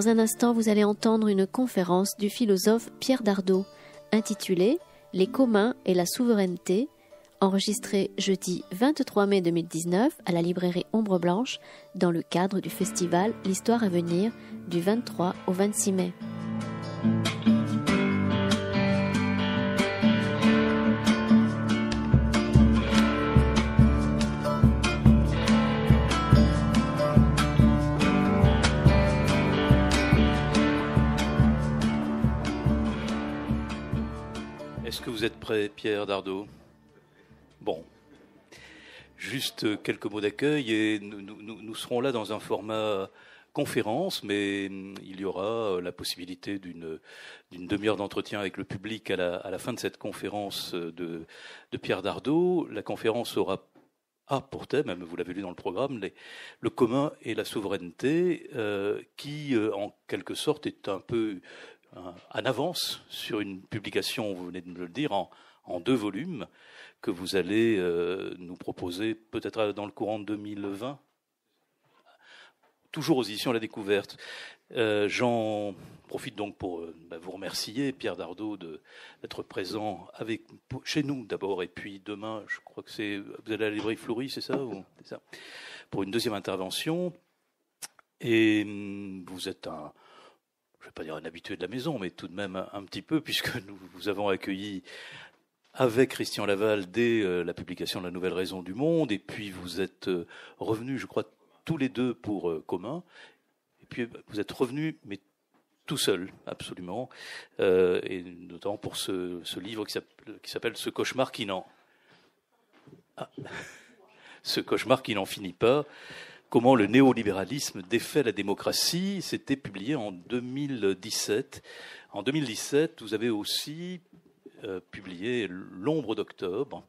Dans un instant, vous allez entendre une conférence du philosophe Pierre Dardot intitulée Les communs et la souveraineté, enregistrée jeudi 23 mai 2019 à la librairie Ombre Blanche dans le cadre du festival L'Histoire à venir du 23 au 26 mai. Pierre Dardot Bon. Juste quelques mots d'accueil et nous, serons là dans un format conférence, mais il y aura la possibilité d'une demi-heure d'entretien avec le public à la, fin de cette conférence de, Pierre Dardot. La conférence aura a pour thème, vous l'avez lu dans le programme, le commun et la souveraineté, euh, qui euh, en quelque sorte est un peu en avance sur une publication, vous venez de me le dire, en, en deux volumes que vous allez euh, nous proposer peut-être dans le courant de 2020 Toujours aux éditions La Découverte. Euh, j'en profite donc pour euh, bah, vous remercier, Pierre Dardot, d'être présent avec, chez nous d'abord, et puis demain, je crois que c'est vous allez à la librairie Fleury, c'est ça Pour une deuxième intervention. Et hum, vous êtes un, je ne vais pas dire un habitué de la maison, mais tout de même un, petit peu, puisque nous vous avons accueilli avec Christian Laval dès euh, la publication de la Nouvelle Raison du Monde, et puis vous êtes euh, revenus, je crois, tous les deux pour euh, commun, et puis vous êtes revenus, mais tout seul, absolument, et notamment pour ce, livre qui s'appelle Ce cauchemar qui n'en... Ah, ce cauchemar qui n'en finit pas. Comment le néolibéralisme défait la démocratie. C'était publié en 2017. En 2017, vous avez aussi euh, publié L'ombre d'octobre.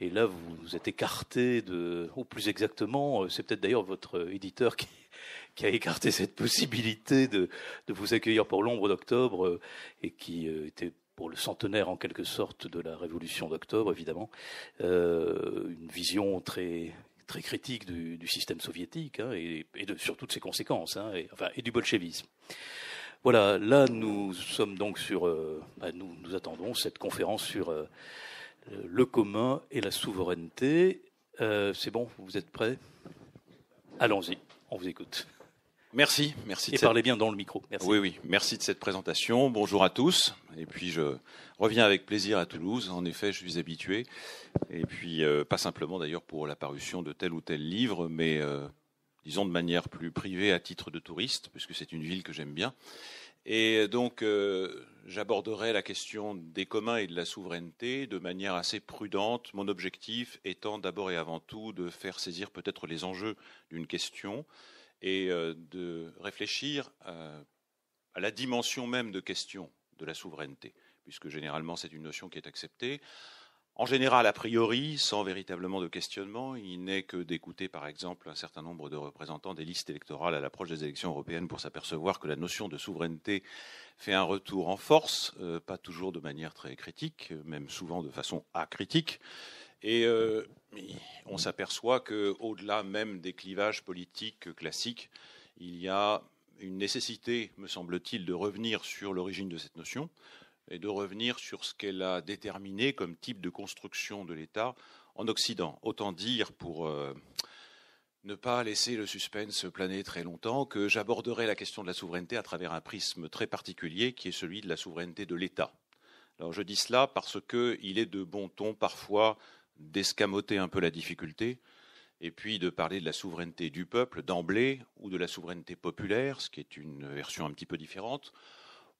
Et là, vous vous êtes écarté de, ou plus exactement, euh, c'est peut-être d'ailleurs votre éditeur qui, a écarté cette possibilité de, vous accueillir pour L'ombre d'octobre euh, et qui était pour le centenaire en quelque sorte de la Révolution d'octobre, évidemment, une vision très très critique du, système soviétique hein, et, surtout de ses conséquences, hein, et, du bolchevisme. Voilà, là nous sommes donc sur, euh, bah, nous, attendons cette conférence sur euh, le commun et la souveraineté. Euh, c'est bon, vous êtes prêts Allons-y, on vous écoute. Merci, merci. Et de parlez cette... bien dans le micro. Oui, oui, merci de cette présentation. Bonjour à tous. Et puis je reviens avec plaisir à Toulouse. En effet, je suis habitué. Et puis euh, pas simplement d'ailleurs pour la parution de tel ou tel livre, mais euh, disons de manière plus privée à titre de touriste, puisque c'est une ville que j'aime bien. Et donc euh, j'aborderai la question des communs et de la souveraineté de manière assez prudente. Mon objectif étant d'abord et avant tout de faire saisir peut-être les enjeux d'une question et euh, de réfléchir à, la dimension même de question de la souveraineté, puisque généralement c'est une notion qui est acceptée. En général, a priori, sans véritablement de questionnement, il n'est que d'écouter, par exemple, un certain nombre de représentants des listes électorales à l'approche des élections européennes pour s'apercevoir que la notion de souveraineté fait un retour en force, euh, pas toujours de manière très critique, même souvent de façon acritique. Et euh, on s'aperçoit qu'au-delà même des clivages politiques classiques, il y a une nécessité, me semble-t-il, de revenir sur l'origine de cette notion et de revenir sur ce qu'elle a déterminé comme type de construction de l'État en Occident. Autant dire, pour euh, ne pas laisser le suspense planer très longtemps, que j'aborderai la question de la souveraineté à travers un prisme très particulier qui est celui de la souveraineté de l'État. Alors je dis cela parce qu'il est de bon ton parfois d'escamoter un peu la difficulté et puis de parler de la souveraineté du peuple d'emblée ou de la souveraineté populaire, ce qui est une version un petit peu différente,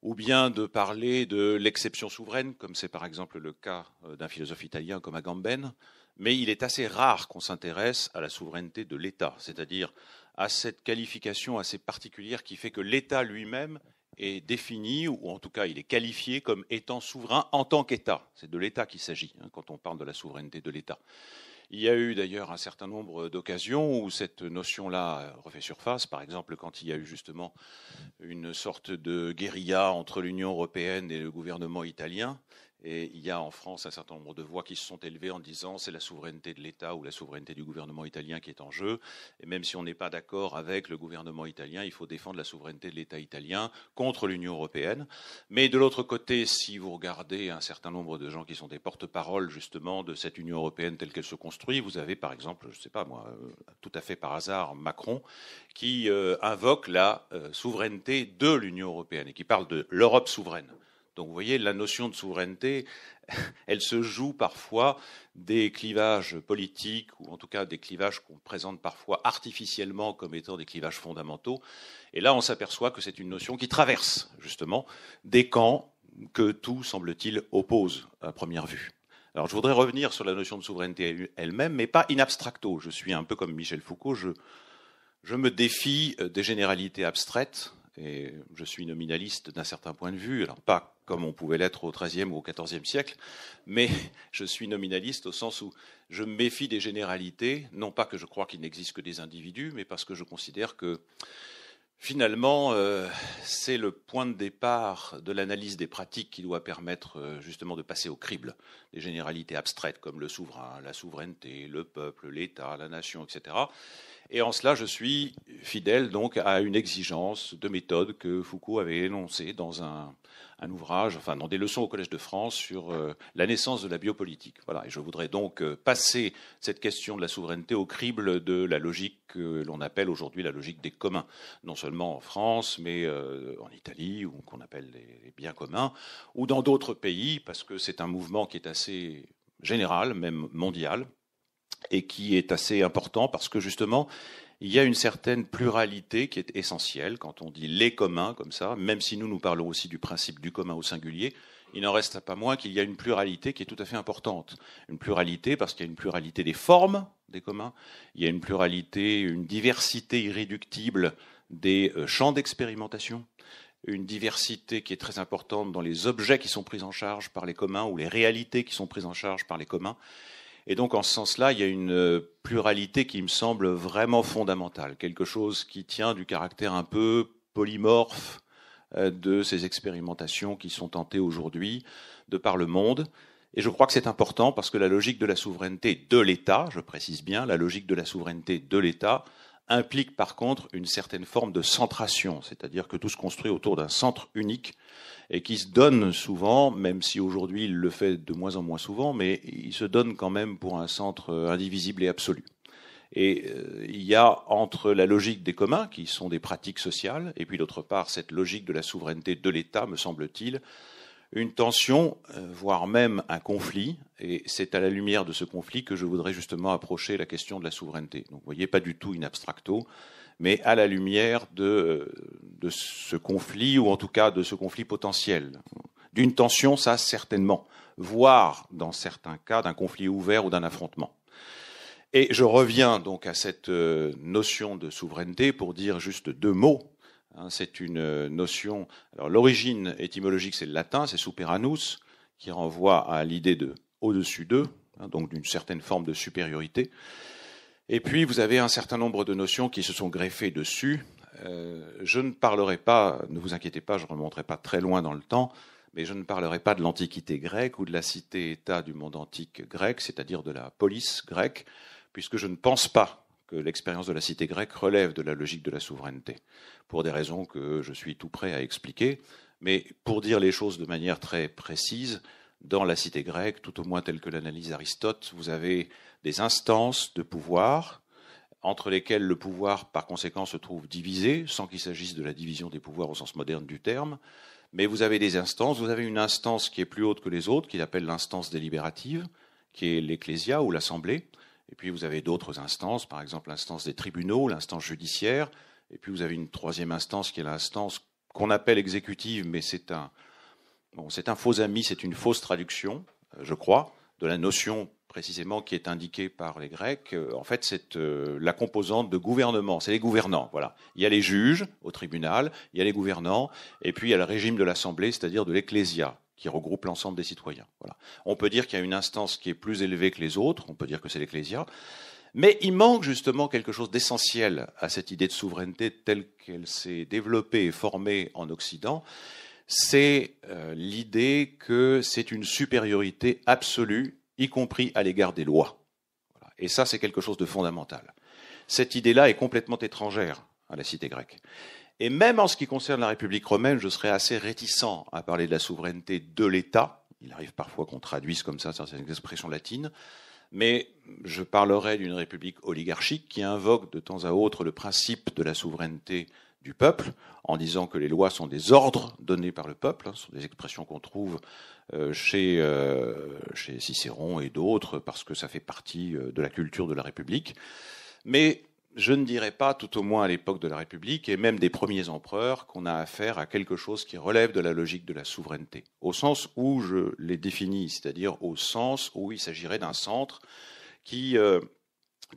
ou bien de parler de l'exception souveraine, comme c'est par exemple le cas euh, d'un philosophe italien comme Agamben, mais il est assez rare qu'on s'intéresse à la souveraineté de l'État, c'est-à-dire à cette qualification assez particulière qui fait que l'État lui-même est défini, ou en tout cas il est qualifié comme étant souverain en tant qu'État. C'est de l'État qu'il s'agit hein, quand on parle de la souveraineté de l'État. Il y a eu d'ailleurs un certain nombre d'occasions où cette notion-là euh, refait surface, par exemple quand il y a eu justement une sorte de guérilla entre l'Union européenne et le gouvernement italien, et il y a en France un certain nombre de voix qui se sont élevées en disant c'est la souveraineté de l'État ou la souveraineté du gouvernement italien qui est en jeu. Et même si on n'est pas d'accord avec le gouvernement italien, il faut défendre la souveraineté de l'État italien contre l'Union européenne. Mais de l'autre côté, si vous regardez un certain nombre de gens qui sont des porte-parole justement de cette Union européenne telle qu'elle se construit, vous avez par exemple, je ne sais pas moi, euh, tout à fait par hasard, Macron qui euh, invoque la euh, souveraineté de l'Union européenne et qui parle de l'Europe souveraine. Donc vous voyez, la notion de souveraineté, elle se joue parfois des clivages politiques, ou en tout cas des clivages qu'on présente parfois artificiellement comme étant des clivages fondamentaux. Et là, on s'aperçoit que c'est une notion qui traverse justement des camps que tout, semble-t-il, oppose à première vue. Alors je voudrais revenir sur la notion de souveraineté elle-même, mais pas in abstracto. Je suis un peu comme Michel Foucault, je, je me défie euh, des généralités abstraites, et je suis nominaliste d'un certain point de vue, alors pas comme on pouvait l'être au XIIIe ou au XIVe siècle, mais je suis nominaliste au sens où je me méfie des généralités, non pas que je crois qu'il n'existe que des individus, mais parce que je considère que finalement, euh, c'est le point de départ de l'analyse des pratiques qui doit permettre euh, justement de passer au crible des généralités abstraites comme le souverain, la souveraineté, le peuple, l'État, la nation, etc. Et en cela, je suis fidèle donc à une exigence de méthode que Foucault avait énoncée dans un, un ouvrage, enfin dans des leçons au Collège de France sur euh, la naissance de la biopolitique. Voilà, et je voudrais donc euh, passer cette question de la souveraineté au crible de la logique que l'on appelle aujourd'hui la logique des communs, non seulement en France, mais euh, en Italie, ou qu'on appelle les biens communs, ou dans d'autres pays, parce que c'est un mouvement qui est assez général, même mondial, et qui est assez important parce que justement, il y a une certaine pluralité qui est essentielle quand on dit les communs comme ça, même si nous nous parlons aussi du principe du commun au singulier, il n'en reste pas moins qu'il y a une pluralité qui est tout à fait importante. Une pluralité parce qu'il y a une pluralité des formes des communs, il y a une pluralité, une diversité irréductible des euh, champs d'expérimentation, une diversité qui est très importante dans les objets qui sont pris en charge par les communs ou les réalités qui sont prises en charge par les communs. Et donc, en ce sens-là, il y a une euh, pluralité qui me semble vraiment fondamentale, quelque chose qui tient du caractère un peu polymorphe euh, de ces expérimentations qui sont tentées aujourd'hui de par le monde. Et je crois que c'est important parce que la logique de la souveraineté de l'État, je précise bien, la logique de la souveraineté de l'État implique par contre une certaine forme de centration, c'est-à-dire que tout se construit autour d'un centre unique et qui se donne souvent, même si aujourd'hui il le fait de moins en moins souvent, mais il se donne quand même pour un centre euh, indivisible et absolu. Et euh, il y a entre la logique des communs, qui sont des pratiques sociales, et puis d'autre part cette logique de la souveraineté de l'État, me semble-t-il, une tension, euh, voire même un conflit, et c'est à la lumière de ce conflit que je voudrais justement approcher la question de la souveraineté. Donc vous voyez, pas du tout in abstracto, mais à la lumière de, euh, de ce conflit, ou en tout cas de ce conflit potentiel. D'une tension, ça certainement, voire dans certains cas d'un conflit ouvert ou d'un affrontement. Et je reviens donc à cette euh, notion de souveraineté pour dire juste deux mots Hein, c'est une euh, notion. Alors l'origine étymologique, c'est le latin, c'est superanus, qui renvoie à l'idée de au-dessus d'eux, hein, donc d'une certaine forme de supériorité. Et puis vous avez un certain nombre de notions qui se sont greffées dessus. Euh, je ne parlerai pas, ne vous inquiétez pas, je ne remonterai pas très loin dans le temps, mais je ne parlerai pas de l'Antiquité grecque ou de la cité-État du monde antique grec, c'est-à-dire de la police grecque, puisque je ne pense pas l'expérience de la cité grecque relève de la logique de la souveraineté, pour des raisons que je suis tout prêt à expliquer. Mais pour dire les choses de manière très précise, dans la cité grecque, tout au moins telle que l'analyse Aristote, vous avez des instances de pouvoir entre lesquelles le pouvoir, par conséquent, se trouve divisé, sans qu'il s'agisse de la division des pouvoirs au sens moderne du terme. Mais vous avez des instances, vous avez une instance qui est plus haute que les autres, qu'il appelle l'instance délibérative, qui est l'Ecclésia ou l'Assemblée, et puis vous avez d'autres instances, par exemple l'instance des tribunaux, l'instance judiciaire. Et puis vous avez une troisième instance qui est l'instance qu'on appelle exécutive, mais c'est un, c'est un faux ami, c'est une fausse traduction, euh, je crois, de la notion précisément qui est indiquée par les Grecs. Euh, en fait, c'est euh, la composante de gouvernement, c'est les gouvernants. Voilà. Il y a les juges au tribunal, il y a les gouvernants, et puis il y a le régime de l'Assemblée, c'est-à-dire de l'Ecclésia, qui regroupe l'ensemble des citoyens. On peut dire qu'il y a une instance qui est plus élevée que les autres, on peut dire que c'est l'Ecclésia, mais il manque justement quelque chose d'essentiel à cette idée de souveraineté telle qu'elle s'est développée et formée en Occident, c'est euh, l'idée que c'est une supériorité absolue, y compris à l'égard des lois. Et ça, c'est quelque chose de fondamental. Cette idée-là est complètement étrangère à la cité grecque. Et même en ce qui concerne la République romaine, je serais assez réticent à parler de la souveraineté de l'État. Il arrive parfois qu'on traduise comme ça certaines expressions latines. Mais je parlerai d'une république oligarchique qui invoque de temps à autre le principe de la souveraineté du peuple, en disant que les lois sont des ordres donnés par le peuple, hein, ce sont des expressions qu'on trouve euh, euh, chez, Cicéron et d'autres, parce que ça fait partie euh, de la culture de la République. Mais je ne dirais pas, tout au moins à l'époque de la République et même des premiers empereurs, qu'on a affaire à quelque chose qui relève de la logique de la souveraineté, au sens où je l'ai défini, c'est-à-dire au sens où il s'agirait d'un centre qui euh,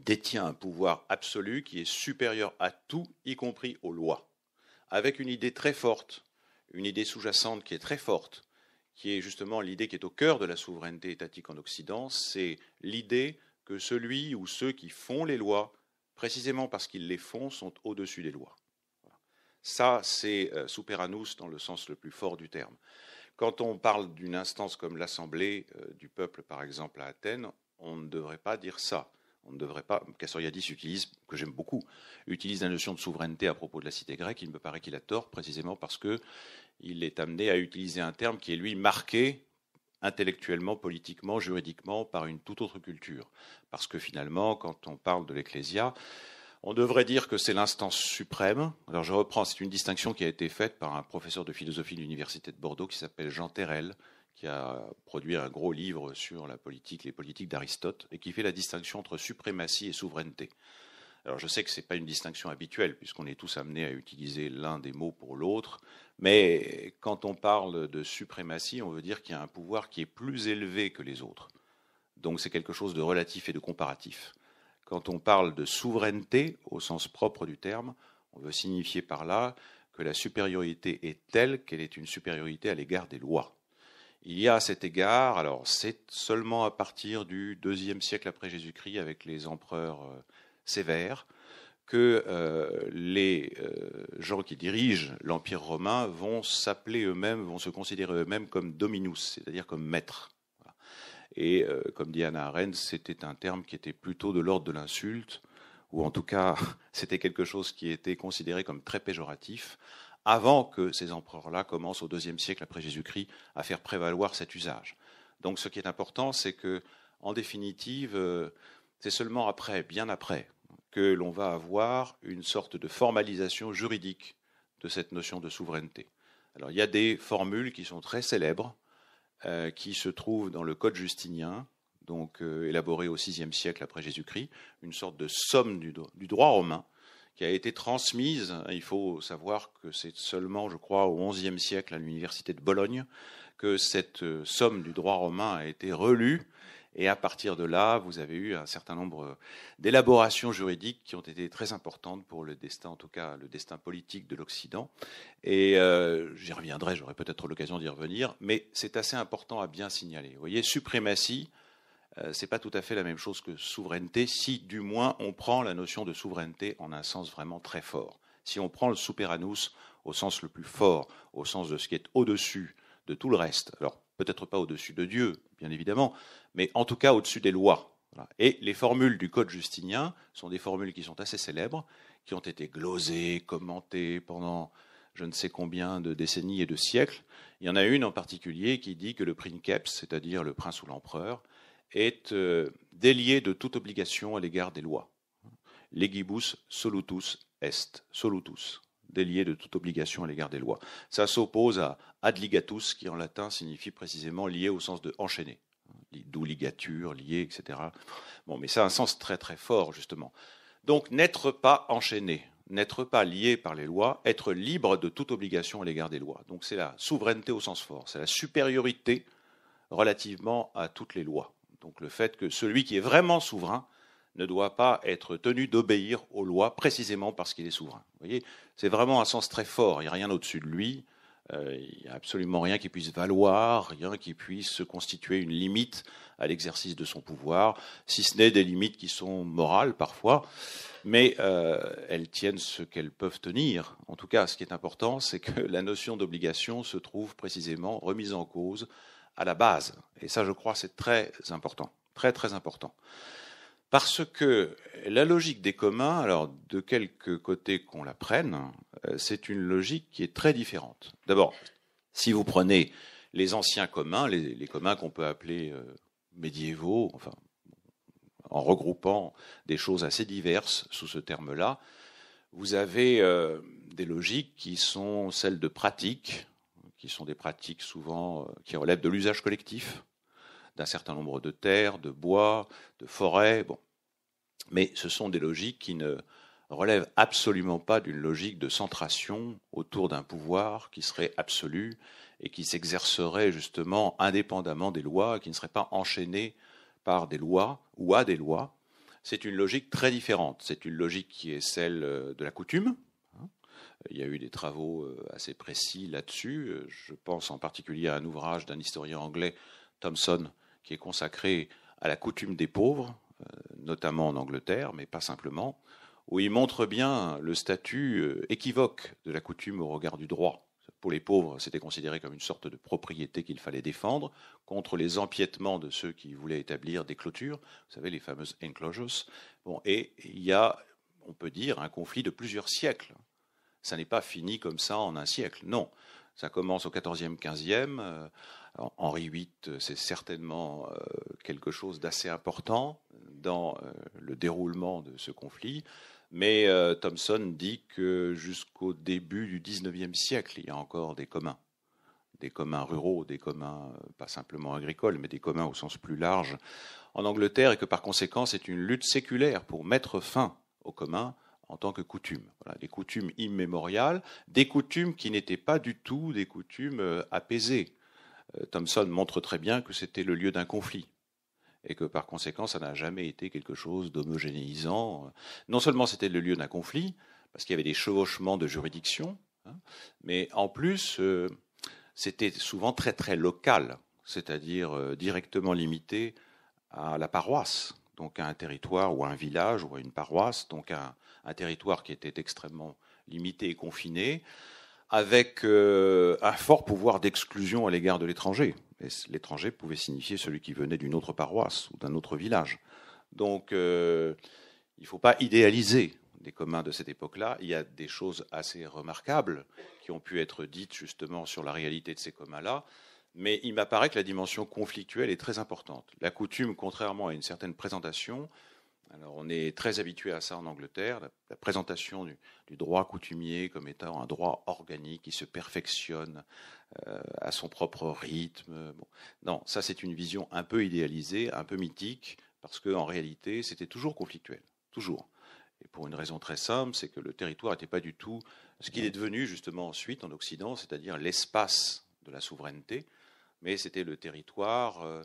détient un pouvoir absolu qui est supérieur à tout, y compris aux lois, avec une idée très forte, une idée sous-jacente qui est très forte, qui est justement l'idée qui est au cœur de la souveraineté étatique en Occident, c'est l'idée que celui ou ceux qui font les lois précisément parce qu'ils les font, sont au-dessus des lois. Ça, c'est euh, superanus dans le sens le plus fort du terme. Quand on parle d'une instance comme l'Assemblée euh, du peuple, par exemple, à Athènes, on ne devrait pas dire ça. On ne devrait pas. Kassoriadis utilise, que j'aime beaucoup, utilise la notion de souveraineté à propos de la cité grecque. Il me paraît qu'il a tort, précisément parce qu'il est amené à utiliser un terme qui est lui marqué intellectuellement, politiquement, juridiquement, par une toute autre culture. Parce que finalement, quand on parle de l'Ecclésia, on devrait dire que c'est l'instance suprême. Alors je reprends, c'est une distinction qui a été faite par un professeur de philosophie de l'Université de Bordeaux qui s'appelle Jean Terrel, qui a produit un gros livre sur la politique, les politiques d'Aristote, et qui fait la distinction entre suprématie et souveraineté. Alors je sais que ce n'est pas une distinction habituelle, puisqu'on est tous amenés à utiliser l'un des mots pour l'autre, mais quand on parle de suprématie, on veut dire qu'il y a un pouvoir qui est plus élevé que les autres. Donc c'est quelque chose de relatif et de comparatif. Quand on parle de souveraineté, au sens propre du terme, on veut signifier par là que la supériorité est telle qu'elle est une supériorité à l'égard des lois. Il y a à cet égard, alors c'est seulement à partir du deuxième siècle après Jésus-Christ avec les empereurs euh, sévères, que euh, les euh, gens qui dirigent l'Empire romain vont s'appeler eux-mêmes, vont se considérer eux-mêmes comme dominus, c'est-à-dire comme maître. Et euh, comme dit Anna Arendt, c'était un terme qui était plutôt de l'ordre de l'insulte, ou en tout cas, c'était quelque chose qui était considéré comme très péjoratif, avant que ces empereurs-là commencent au IIe siècle après Jésus-Christ à faire prévaloir cet usage. Donc ce qui est important, c'est que, en définitive, c'est seulement après, bien après, que l'on va avoir une sorte de formalisation juridique de cette notion de souveraineté. Alors il y a des formules qui sont très célèbres, euh, qui se trouvent dans le Code justinien, donc euh, élaboré au VIe siècle après Jésus-Christ, une sorte de somme du, droit romain qui a été transmise, il faut savoir que c'est seulement, je crois, au XIe siècle à l'université de Bologne, que cette euh, somme du droit romain a été relue et à partir de là, vous avez eu un certain nombre d'élaborations juridiques qui ont été très importantes pour le destin, en tout cas le destin politique de l'Occident. Et euh, j'y reviendrai, j'aurai peut-être l'occasion d'y revenir, mais c'est assez important à bien signaler. Vous voyez, suprématie, euh, ce n'est pas tout à fait la même chose que souveraineté, si du moins on prend la notion de souveraineté en un sens vraiment très fort. Si on prend le superanus au sens le plus fort, au sens de ce qui est au-dessus de tout le reste. Alors, peut-être pas au-dessus de Dieu, bien évidemment, mais en tout cas au-dessus des lois. Et les formules du Code justinien sont des formules qui sont assez célèbres, qui ont été glosées, commentées pendant je ne sais combien de décennies et de siècles. Il y en a une en particulier qui dit que le princeps, c'est-à-dire le prince ou l'empereur, est euh, délié de toute obligation à l'égard des lois. Legibus solutus est, solutus délié de toute obligation à l'égard des lois. Ça s'oppose à ad ligatus, qui en latin signifie précisément lié au sens de enchaîné, d'où ligature, lié, etc. Bon, mais ça a un sens très très fort, justement. Donc, n'être pas enchaîné, n'être pas lié par les lois, être libre de toute obligation à l'égard des lois. Donc, c'est la souveraineté au sens fort, c'est la supériorité relativement à toutes les lois. Donc, le fait que celui qui est vraiment souverain, ne doit pas être tenu d'obéir aux lois précisément parce qu'il est souverain. Vous voyez, c'est vraiment un sens très fort. Il n'y a rien au-dessus de lui. Euh, il n'y a absolument rien qui puisse valoir, rien qui puisse se constituer une limite à l'exercice de son pouvoir, si ce n'est des limites qui sont morales parfois, mais euh, elles tiennent ce qu'elles peuvent tenir. En tout cas, ce qui est important, c'est que la notion d'obligation se trouve précisément remise en cause à la base. Et ça, je crois, c'est très important, très très important parce que la logique des communs, alors de quelque côté qu'on la prenne, euh, c'est une logique qui est très différente. D'abord, si vous prenez les anciens communs, les, communs qu'on peut appeler euh, médiévaux, enfin, en regroupant des choses assez diverses sous ce terme-là, vous avez euh, des logiques qui sont celles de pratiques, qui sont des pratiques souvent qui relèvent de l'usage collectif d'un certain nombre de terres, de bois, de forêts. Bon, mais ce sont des logiques qui ne relèvent absolument pas d'une logique de centration autour d'un pouvoir qui serait absolu et qui s'exercerait justement indépendamment des lois, qui ne serait pas enchaîné par des lois ou à des lois. C'est une logique très différente. C'est une logique qui est celle euh, de la coutume, il y a eu des travaux euh, assez précis là-dessus. Je pense en particulier à un ouvrage d'un historien anglais, Thomson, qui est consacré à la coutume des pauvres, euh, notamment en Angleterre, mais pas simplement, où il montre bien le statut euh, équivoque de la coutume au regard du droit. Pour les pauvres, c'était considéré comme une sorte de propriété qu'il fallait défendre contre les empiètements de ceux qui voulaient établir des clôtures, vous savez, les fameuses enclosures. Bon, et il y a, on peut dire, un conflit de plusieurs siècles. Ça n'est pas fini comme ça en un siècle, non. Ça commence au XIVe, XVe Henri VIII, euh, c'est certainement euh, quelque chose d'assez important dans euh, le déroulement de ce conflit, mais Thomson dit que jusqu'au début du XIXe siècle, il y a encore des communs, des communs ruraux, des communs pas simplement agricoles, mais des communs au sens plus large en Angleterre, et que par conséquent c'est une lutte séculaire pour mettre fin aux communs en tant que coutumes. Voilà, des coutumes immémoriales, des coutumes qui n'étaient pas du tout des coutumes apaisées euh, Thomson montre très bien que c'était le lieu d'un conflit et que par conséquent, ça n'a jamais été quelque chose d'homogénéisant. Non seulement c'était le lieu d'un conflit, parce qu'il y avait des chevauchements de juridiction, hein, mais en plus, euh, c'était souvent très très local, c'est-à-dire euh, directement limité à la paroisse, donc à un territoire ou à un village ou à une paroisse, donc à un territoire qui était extrêmement limité et confiné avec euh, un fort pouvoir d'exclusion à l'égard de l'étranger. L'étranger pouvait signifier celui qui venait d'une autre paroisse ou d'un autre village. Donc, euh, il ne faut pas idéaliser des communs de cette époque-là. Il y a des choses assez remarquables qui ont pu être dites justement sur la réalité de ces communs-là. Mais il m'apparaît que la dimension conflictuelle est très importante. La coutume, contrairement à une certaine présentation, alors on est très habitué à ça en Angleterre, la, présentation du, droit coutumier comme étant un droit organique qui se perfectionne euh, à son propre rythme. Bon. Non, ça c'est une vision un peu idéalisée, un peu mythique, parce qu'en réalité c'était toujours conflictuel, toujours. Et pour une raison très simple, c'est que le territoire n'était pas du tout ce qu'il est devenu justement ensuite en Occident, c'est-à-dire l'espace de la souveraineté, mais c'était le territoire... Euh,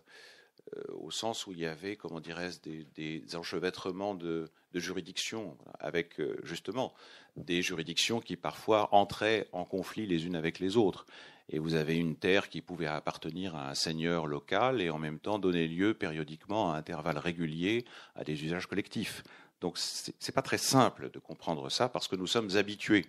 euh, au sens où il y avait, comment dirais des, enchevêtrements de, juridictions, avec euh, justement des juridictions qui parfois entraient en conflit les unes avec les autres. Et vous avez une terre qui pouvait appartenir à un seigneur local et en même temps donner lieu périodiquement à intervalles réguliers à des usages collectifs. Donc ce n'est pas très simple de comprendre ça parce que nous sommes habitués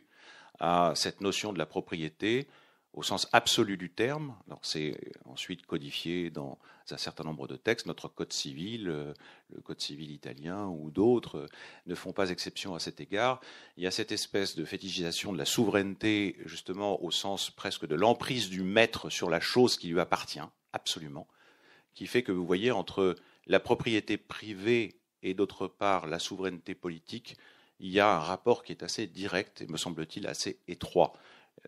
à cette notion de la propriété au sens absolu du terme. C'est ensuite codifié dans un certain nombre de textes. Notre code civil, euh, le code civil italien ou d'autres euh, ne font pas exception à cet égard. Il y a cette espèce de fétichisation de la souveraineté, justement au sens presque de l'emprise du maître sur la chose qui lui appartient, absolument, qui fait que vous voyez entre la propriété privée et d'autre part la souveraineté politique, il y a un rapport qui est assez direct et me semble-t-il assez étroit.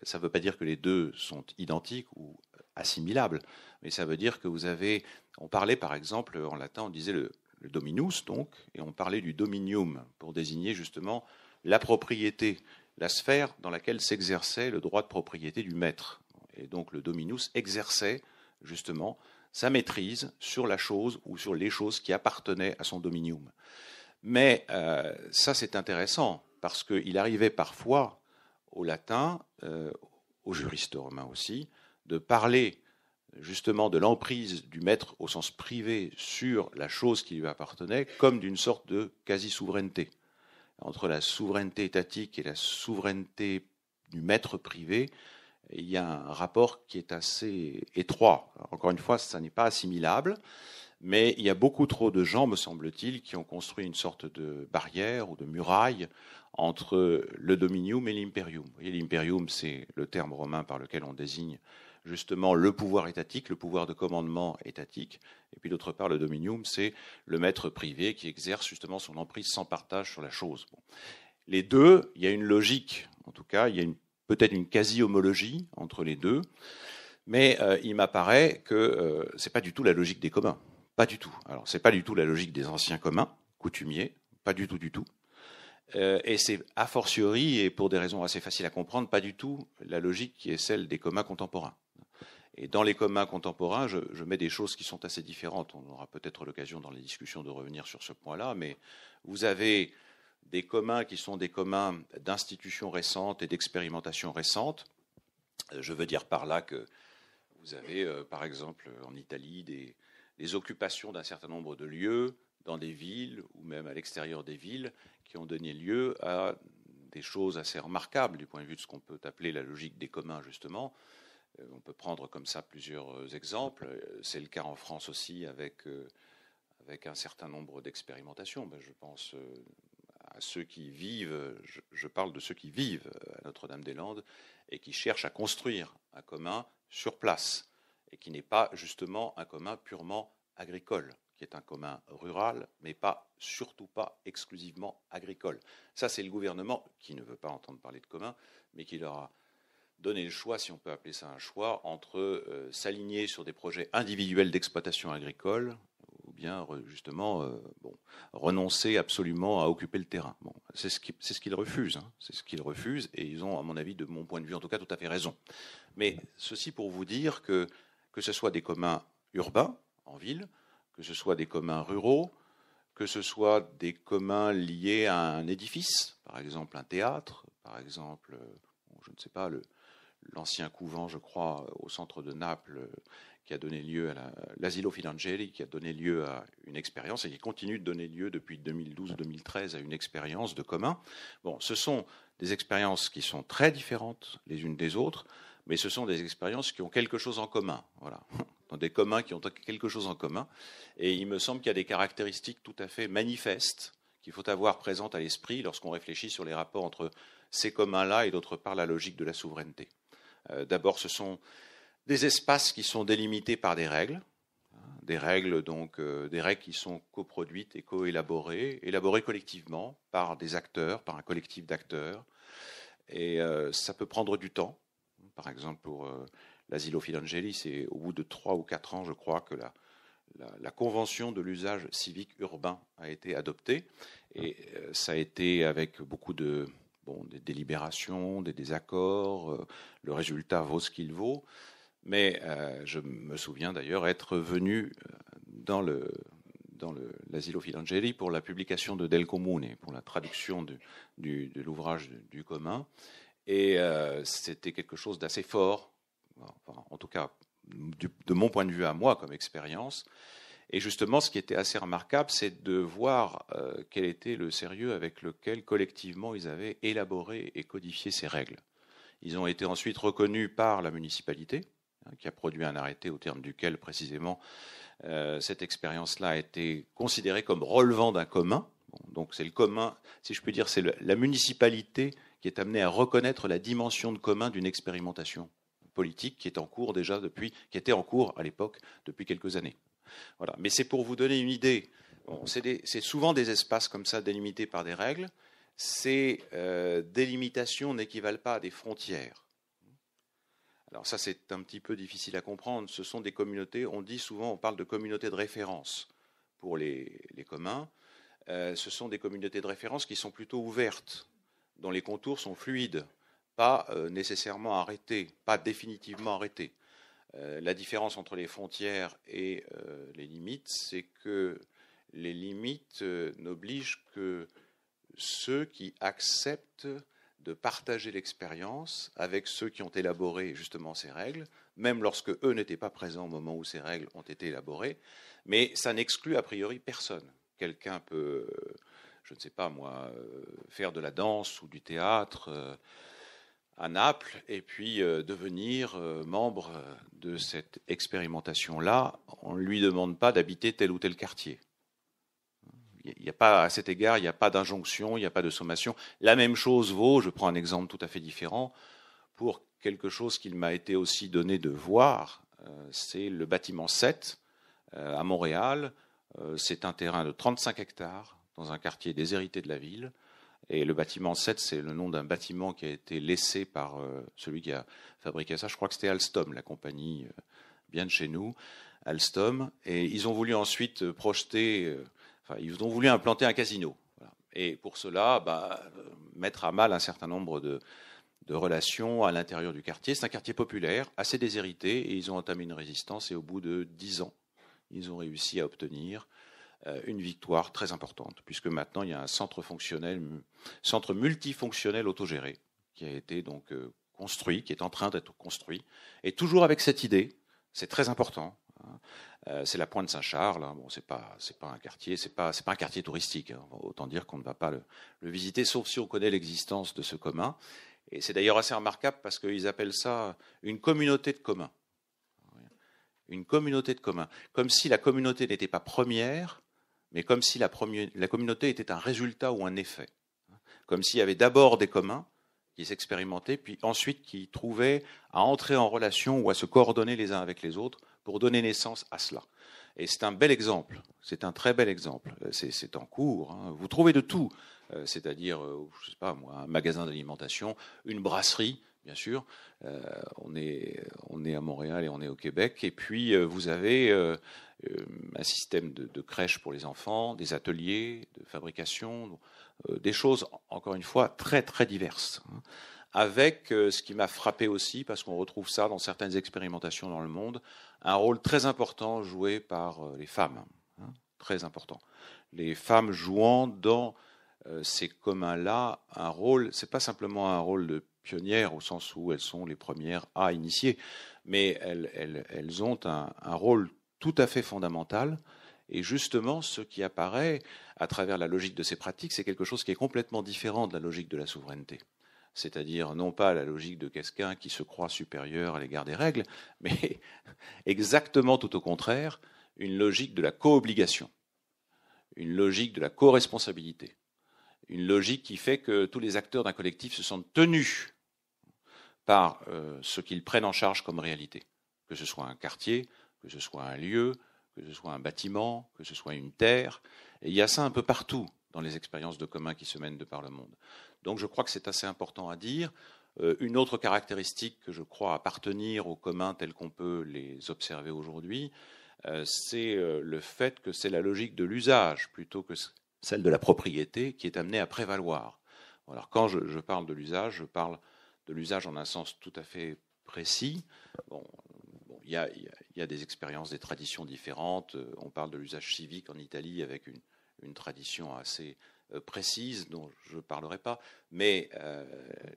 Ça ne veut pas dire que les deux sont identiques ou assimilables, mais ça veut dire que vous avez. On parlait par exemple en latin, on disait le, dominus donc, et on parlait du dominium pour désigner justement la propriété, la sphère dans laquelle s'exerçait le droit de propriété du maître. Et donc le dominus exerçait justement sa maîtrise sur la chose ou sur les choses qui appartenaient à son dominium. Mais euh, ça c'est intéressant parce qu'il arrivait parfois aux Latins, euh, aux juristes romains aussi, de parler justement de l'emprise du maître au sens privé sur la chose qui lui appartenait comme d'une sorte de quasi-souveraineté. Entre la souveraineté étatique et la souveraineté du maître privé, il y a un rapport qui est assez étroit. encore une fois, ça n'est pas assimilable. Mais il y a beaucoup trop de gens, me semble-t-il, qui ont construit une sorte de barrière ou de muraille entre le dominium et l'imperium. L'imperium, c'est le terme romain par lequel on désigne justement le pouvoir étatique, le pouvoir de commandement étatique. Et puis d'autre part, le dominium, c'est le maître privé qui exerce justement son emprise sans partage sur la chose. Les deux, il y a une logique, en tout cas, il y a peut-être une, quasi-homologie entre les deux, mais euh, il m'apparaît que euh, ce n'est pas du tout la logique des communs. Pas du tout. Alors, c'est pas du tout la logique des anciens communs, coutumiers, pas du tout, du tout. Euh, et c'est a fortiori, et pour des raisons assez faciles à comprendre, pas du tout la logique qui est celle des communs contemporains. Et dans les communs contemporains, je, mets des choses qui sont assez différentes. On aura peut-être l'occasion dans les discussions de revenir sur ce point-là, mais vous avez des communs qui sont des communs d'institutions récentes et d'expérimentations récentes. Euh, je veux dire par là que vous avez, euh, par exemple, en Italie, des, les occupations d'un certain nombre de lieux dans des villes ou même à l'extérieur des villes qui ont donné lieu à des choses assez remarquables du point de vue de ce qu'on peut appeler la logique des communs, justement. Euh, on peut prendre comme ça plusieurs euh, exemples. Euh, c'est le cas en France aussi avec, avec un certain nombre d'expérimentations. Ben, je pense à ceux qui vivent, je parle de ceux qui vivent à Notre-Dame-des-Landes et qui cherchent à construire un commun sur place et qui n'est pas justement un commun purement agricole, qui est un commun rural, mais pas surtout pas exclusivement agricole. Ça, c'est le gouvernement qui ne veut pas entendre parler de commun, mais qui leur a donné le choix, si on peut appeler ça un choix, entre euh, s'aligner sur des projets individuels d'exploitation agricole ou bien justement euh, bon, renoncer absolument à occuper le terrain. Bon, c'est ce qu'ils refusent. Hein. c'est ce qu'ils refusent et ils ont, à mon avis, de mon point de vue en tout cas, tout à fait raison. Mais ceci pour vous dire que que ce soit des communs urbains, en ville, que ce soit des communs ruraux, que ce soit des communs liés à un édifice, par exemple un théâtre, par exemple, euh, je ne sais pas, l'ancien couvent, je crois, au centre de Naples, euh, qui a donné lieu à l'Asilo la, qui a donné lieu à une expérience et qui continue de donner lieu depuis 2012-2013 à une expérience de commun. Bon, ce sont des expériences qui sont très différentes les unes des autres, mais ce sont des expériences qui ont quelque chose en commun. Voilà. des communs qui ont quelque chose en commun. Et il me semble qu'il y a des caractéristiques tout à fait manifestes qu'il faut avoir présentes à l'esprit lorsqu'on réfléchit sur les rapports entre ces communs-là et d'autre part la logique de la souveraineté. Euh, d'abord, ce sont des espaces qui sont délimités par des règles, hein, des règles donc euh, des règles qui sont coproduites et coélaborées, élaborées collectivement par des acteurs, par un collectif d'acteurs. Et euh, ça peut prendre du temps, par exemple, pour euh, l'asilo Filangeli, c'est au bout de trois ou quatre ans, je crois, que la, la, convention de l'usage civique urbain a été adoptée. Et hum. euh, ça a été avec beaucoup de, bon, des délibérations, des désaccords. Euh, le résultat vaut ce qu'il vaut. Mais je me souviens d'ailleurs être venu dans le dans l'asilo Filangeli pour la publication de Del Comune, pour la traduction de l'ouvrage du, commun. Et euh, c'était quelque chose d'assez fort, en tout cas de mon point de vue à moi comme expérience. Et justement, ce qui était assez remarquable, c'est de voir euh, quel était le sérieux avec lequel collectivement ils avaient élaboré et codifié ces règles. Ils ont été ensuite reconnus par la municipalité, hein, qui a produit un arrêté au terme duquel précisément euh, cette expérience-là a été considérée comme relevant d'un commun. donc c'est le commun, si je peux dire, c'est la municipalité qui est amené à reconnaître la dimension de commun d'une expérimentation politique qui est en cours déjà depuis, qui était en cours à l'époque depuis quelques années. Voilà. Mais c'est pour vous donner une idée. c'est souvent des espaces comme ça délimités par des règles. Ces euh, délimitations n'équivalent pas à des frontières. Alors ça, c'est un petit peu difficile à comprendre. Ce sont des communautés. On dit souvent, on parle de communautés de référence pour les, communs. Euh, ce sont des communautés de référence qui sont plutôt ouvertes dont les contours sont fluides, pas euh, nécessairement arrêtés, pas définitivement arrêtés. Euh, la différence entre les frontières et euh, les limites, c'est que les limites n'obligent que ceux qui acceptent de partager l'expérience avec ceux qui ont élaboré justement ces règles, même lorsque eux n'étaient pas présents au moment où ces règles ont été élaborées, mais ça n'exclut a priori personne. Quelqu'un peut je ne sais pas moi, euh, faire de la danse ou du théâtre euh, à Naples et puis euh, devenir membre de cette expérimentation-là, on ne lui demande pas d'habiter tel ou tel quartier. Il n'y a pas, à cet égard, il n'y a pas d'injonction, il n'y a pas de sommation. La même chose vaut, je prends un exemple tout à fait différent, pour quelque chose qu'il m'a été aussi donné de voir, c'est le bâtiment 7 à Montréal. c'est un terrain de 35 hectares dans un quartier déshérité de la ville. Et le bâtiment 7, c'est le nom d'un bâtiment qui a été laissé par euh, celui qui a fabriqué ça. Je crois que c'était Alstom, la compagnie euh, bien de chez nous, Alstom. Et ils ont voulu ensuite euh, projeter, enfin, ils ont voulu implanter un casino. Et pour cela, bah, mettre à mal un certain nombre de, de relations à l'intérieur du quartier. C'est un quartier populaire, assez déshérité, et ils ont entamé une résistance. Et au bout de dix ans, ils ont réussi à obtenir euh, une victoire très importante, puisque maintenant il y a un centre fonctionnel, centre multifonctionnel autogéré, qui a été donc euh, construit, qui est en train d'être construit, et toujours avec cette idée, c'est très important. Hein, euh, c'est la pointe Saint-Charles. Hein, bon, c'est pas, un quartier, c'est pas, un quartier touristique. Hein, autant dire qu'on ne va pas le, le visiter, sauf si on connaît l'existence de ce commun. Et c'est d'ailleurs assez remarquable parce qu'ils appellent ça une communauté de communs. Une communauté de communs, comme si la communauté n'était pas première, mais comme si la, communauté était un résultat ou un effet. Hein. Comme s'il y avait d'abord des communs qui s'expérimentaient, puis ensuite qui trouvaient à entrer en relation ou à se coordonner les uns avec les autres pour donner naissance à cela. Et c'est un bel exemple, c'est un très bel exemple, euh, c'est en cours, hein. vous trouvez de tout, euh, c'est-à-dire, euh, je sais pas moi, un magasin d'alimentation, une brasserie, bien sûr. Euh, on, est, on est à Montréal et on est au Québec. Et puis, euh, vous avez euh, un système de, crèches crèche pour les enfants, des ateliers de fabrication, des choses, encore une fois, très, très diverses. Hein. Avec ce qui m'a frappé aussi, parce qu'on retrouve ça dans certaines expérimentations dans le monde, un rôle très important joué par les femmes. Hein. très important. Les femmes jouant dans euh, ces communs-là un rôle, c'est pas simplement un rôle de pionnière au sens où elles sont les premières à initier, mais elles, ont un, un, rôle tout à fait fondamental. Et justement, ce qui apparaît à travers la logique de ces pratiques, c'est quelque chose qui est complètement différent de la logique de la souveraineté. C'est-à-dire non pas la logique de quelqu'un qui se croit supérieur à l'égard des règles, mais exactement tout au contraire, une logique de la co-obligation, une logique de la co-responsabilité une logique qui fait que tous les acteurs d'un collectif se sentent tenus par euh, ce qu'ils prennent en charge comme réalité, que ce soit un quartier, que ce soit un lieu, que ce soit un bâtiment, que ce soit une terre. Et il y a ça un peu partout dans les expériences de commun qui se mènent de par le monde. Donc je crois que c'est assez important à dire. Euh, une autre caractéristique que je crois appartenir aux communs tels qu'on peut les observer aujourd'hui, euh, c'est le fait que c'est la logique de l'usage plutôt que celle de la propriété, qui est amenée à prévaloir. Alors quand je, parle de l'usage, je parle de l'usage en un sens tout à fait précis. il y, a, des expériences, des traditions différentes. Euh, on parle de l'usage civique en Italie avec une, tradition assez euh, précise dont je ne parlerai pas. Mais euh,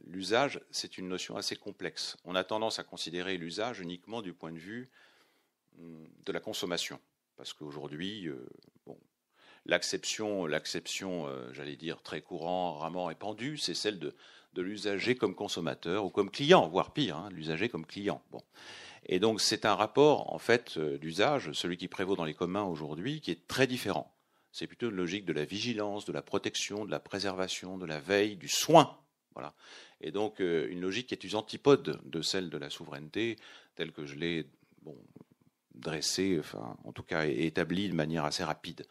l'usage, c'est une notion assez complexe. On a tendance à considérer l'usage uniquement du point de vue hum, de la consommation. Parce qu'aujourd'hui, bon, l'acception, l'acception euh, j'allais dire, très courant, rarement répandue, c'est celle de, de l'usager comme consommateur ou comme client, voire pire, hein, l'usager comme client. Bon. Et donc c'est un rapport en fait euh, d'usage, celui qui prévaut dans les communs aujourd'hui, qui est très différent. C'est plutôt une logique de la vigilance, de la protection, de la préservation, de la veille, du soin. Voilà. Et donc euh, une logique qui est une antipode de celle de la souveraineté, telle que je l'ai bon, dressée, enfin, en tout cas établie de manière assez rapide.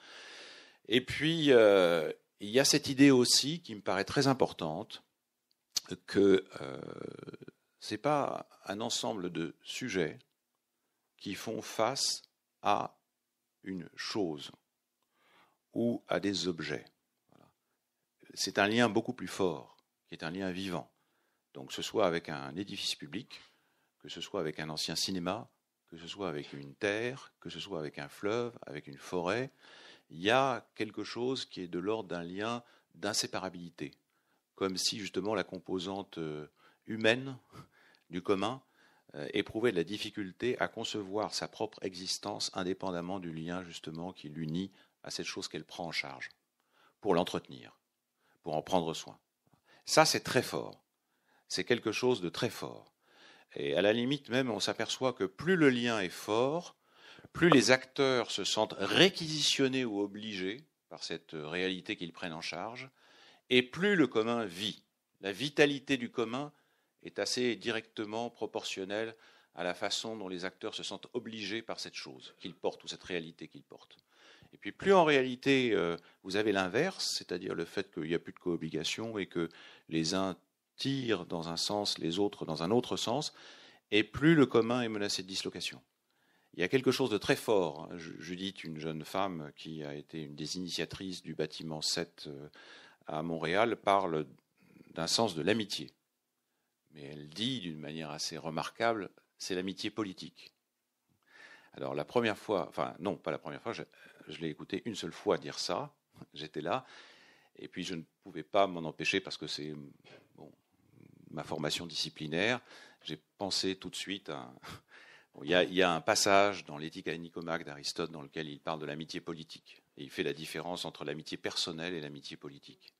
Et puis, euh, il y a cette idée aussi qui me paraît très importante, que euh, ce n'est pas un ensemble de sujets qui font face à une chose ou à des objets. C'est un lien beaucoup plus fort, qui est un lien vivant. Donc, que ce soit avec un édifice public, que ce soit avec un ancien cinéma, que ce soit avec une terre, que ce soit avec un fleuve, avec une forêt, il y a quelque chose qui est de l'ordre d'un lien d'inséparabilité, comme si justement la composante euh, humaine du commun euh, éprouvait de la difficulté à concevoir sa propre existence indépendamment du lien justement qui l'unit à cette chose qu'elle prend en charge, pour l'entretenir, pour en prendre soin. Ça, c'est très fort. C'est quelque chose de très fort. Et à la limite même, on s'aperçoit que plus le lien est fort, plus les acteurs se sentent réquisitionnés ou obligés par cette euh, réalité qu'ils prennent en charge, et plus le commun vit. La vitalité du commun est assez directement proportionnelle à la façon dont les acteurs se sentent obligés par cette chose qu'ils portent ou cette réalité qu'ils portent. Et puis plus en réalité euh, vous avez l'inverse, c'est-à-dire le fait qu'il n'y a plus de co-obligation et que les uns tirent dans un sens, les autres dans un autre sens, et plus le commun est menacé de dislocation il y a quelque chose de très fort. Hein. Judith, une jeune femme qui a été une des initiatrices du bâtiment 7 euh, à Montréal, parle d'un sens de l'amitié. Mais elle dit d'une manière assez remarquable, c'est l'amitié politique. Alors la première fois, enfin non, pas la première fois, je, l'ai écouté une seule fois dire ça, j'étais là, et puis je ne pouvais pas m'en empêcher parce que c'est ma formation disciplinaire, j'ai pensé tout de suite à, il y, a, un passage dans l'éthique à d'Aristote dans lequel il parle de l'amitié politique. Et il fait la différence entre l'amitié personnelle et l'amitié politique.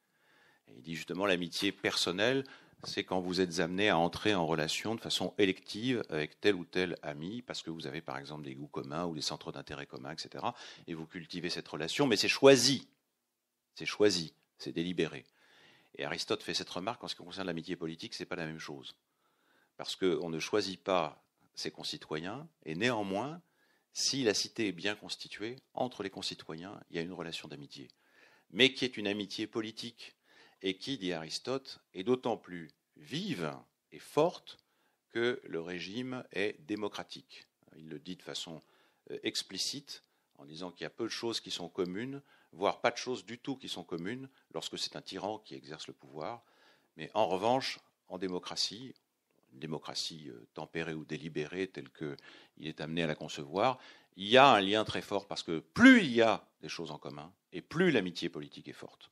il dit justement l'amitié personnelle, c'est quand vous êtes amené à entrer en relation de façon élective avec tel ou tel ami, parce que vous avez par exemple des goûts communs ou des centres d'intérêt communs, etc. Et vous cultivez cette relation, mais c'est choisi. C'est choisi, c'est délibéré. Et Aristote fait cette remarque en ce qui concerne l'amitié politique, ce n'est pas la même chose. Parce qu'on ne choisit pas ses concitoyens, et néanmoins, si la cité est bien constituée, entre les concitoyens, il y a une relation d'amitié, mais qui est une amitié politique, et qui, dit Aristote, est d'autant plus vive et forte que le régime est démocratique. Il le dit de façon euh, explicite en disant qu'il y a peu de choses qui sont communes, voire pas de choses du tout qui sont communes lorsque c'est un tyran qui exerce le pouvoir. Mais en revanche, en démocratie, démocratie euh, tempérée ou délibérée telle qu'il est amené à la concevoir, il y a un lien très fort parce que plus il y a des choses en commun et plus l'amitié politique est forte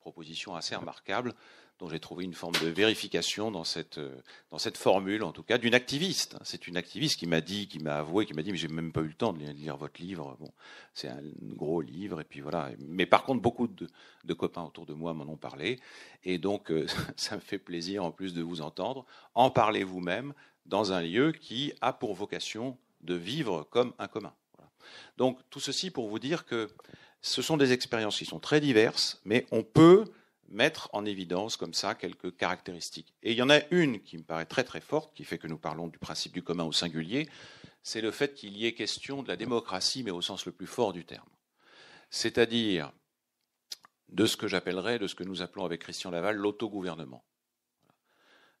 proposition assez remarquable dont j'ai trouvé une forme de vérification dans cette, euh, dans cette formule, en tout cas, d'une activiste. C'est une activiste qui m'a dit, qui m'a avoué, qui m'a dit, mais j'ai même pas eu le temps de lire votre livre. Bon, c'est un gros livre, et puis voilà. Mais par contre, beaucoup de, copains autour de moi m'en ont parlé, et donc euh, ça me fait plaisir en plus de vous entendre. En parlez vous-même dans un lieu qui a pour vocation de vivre comme un commun. Donc tout ceci pour vous dire que ce sont des expériences qui sont très diverses, mais on peut mettre en évidence comme ça quelques caractéristiques. Et il y en a une qui me paraît très très forte, qui fait que nous parlons du principe du commun au singulier, c'est le fait qu'il y ait question de la démocratie, mais au sens le plus fort du terme. C'est-à-dire de ce que j'appellerais, de ce que nous appelons avec Christian Laval, l'autogouvernement.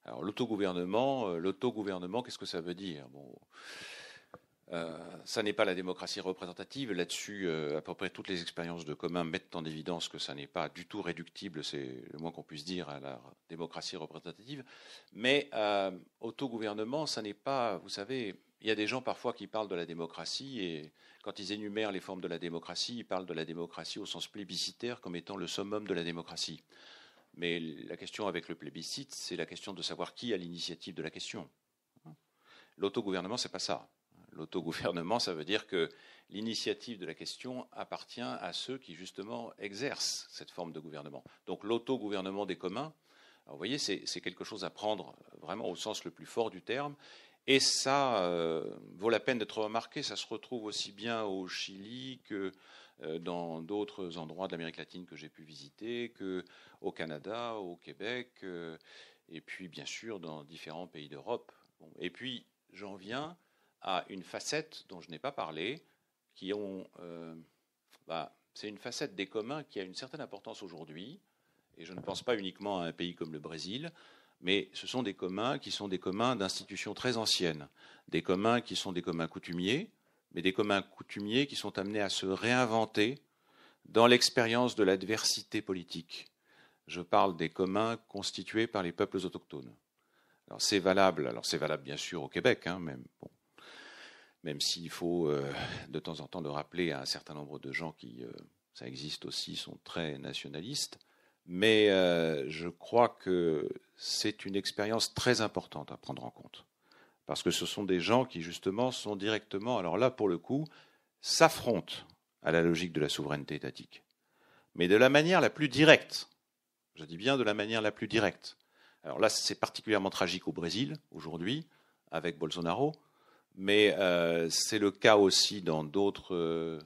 Alors l'autogouvernement, euh, l'autogouvernement, qu'est-ce que ça veut dire bon, euh, ça n'est pas la démocratie représentative. Là-dessus, euh, à peu près toutes les expériences de commun mettent en évidence que ça n'est pas du tout réductible, c'est le moins qu'on puisse dire, à la démocratie représentative. Mais euh, autogouvernement, ça n'est pas, vous savez, il y a des gens parfois qui parlent de la démocratie et quand ils énumèrent les formes de la démocratie, ils parlent de la démocratie au sens plébiscitaire comme étant le summum de la démocratie. Mais la question avec le plébiscite, c'est la question de savoir qui a l'initiative de la question. L'autogouvernement, c'est pas ça. L'autogouvernement, ça veut dire que l'initiative de la question appartient à ceux qui, justement, exercent cette forme de gouvernement. Donc l'autogouvernement des communs, vous voyez, c'est quelque chose à prendre vraiment au sens le plus fort du terme. Et ça euh, vaut la peine d'être remarqué. Ça se retrouve aussi bien au Chili que euh, dans d'autres endroits de l'Amérique latine que j'ai pu visiter, que au Canada, au Québec, euh, et puis bien sûr dans différents pays d'Europe. Et puis j'en viens à une facette dont je n'ai pas parlé, qui ont. Euh, bah, c'est une facette des communs qui a une certaine importance aujourd'hui, et je ne pense pas uniquement à un pays comme le Brésil, mais ce sont des communs qui sont des communs d'institutions très anciennes, des communs qui sont des communs coutumiers, mais des communs coutumiers qui sont amenés à se réinventer dans l'expérience de l'adversité politique. Je parle des communs constitués par les peuples autochtones. Alors c'est valable, alors c'est valable bien sûr au Québec, hein, même bon, même s'il faut euh, de temps en temps le rappeler à un certain nombre de gens qui, euh, ça existe aussi, sont très nationalistes. Mais euh, je crois que c'est une expérience très importante à prendre en compte. Parce que ce sont des gens qui, justement, sont directement, alors là, pour le coup, s'affrontent à la logique de la souveraineté étatique. Mais de la manière la plus directe. Je dis bien de la manière la plus directe. Alors là, c'est particulièrement tragique au Brésil, aujourd'hui, avec Bolsonaro, mais euh, c'est le cas aussi dans d'autres euh,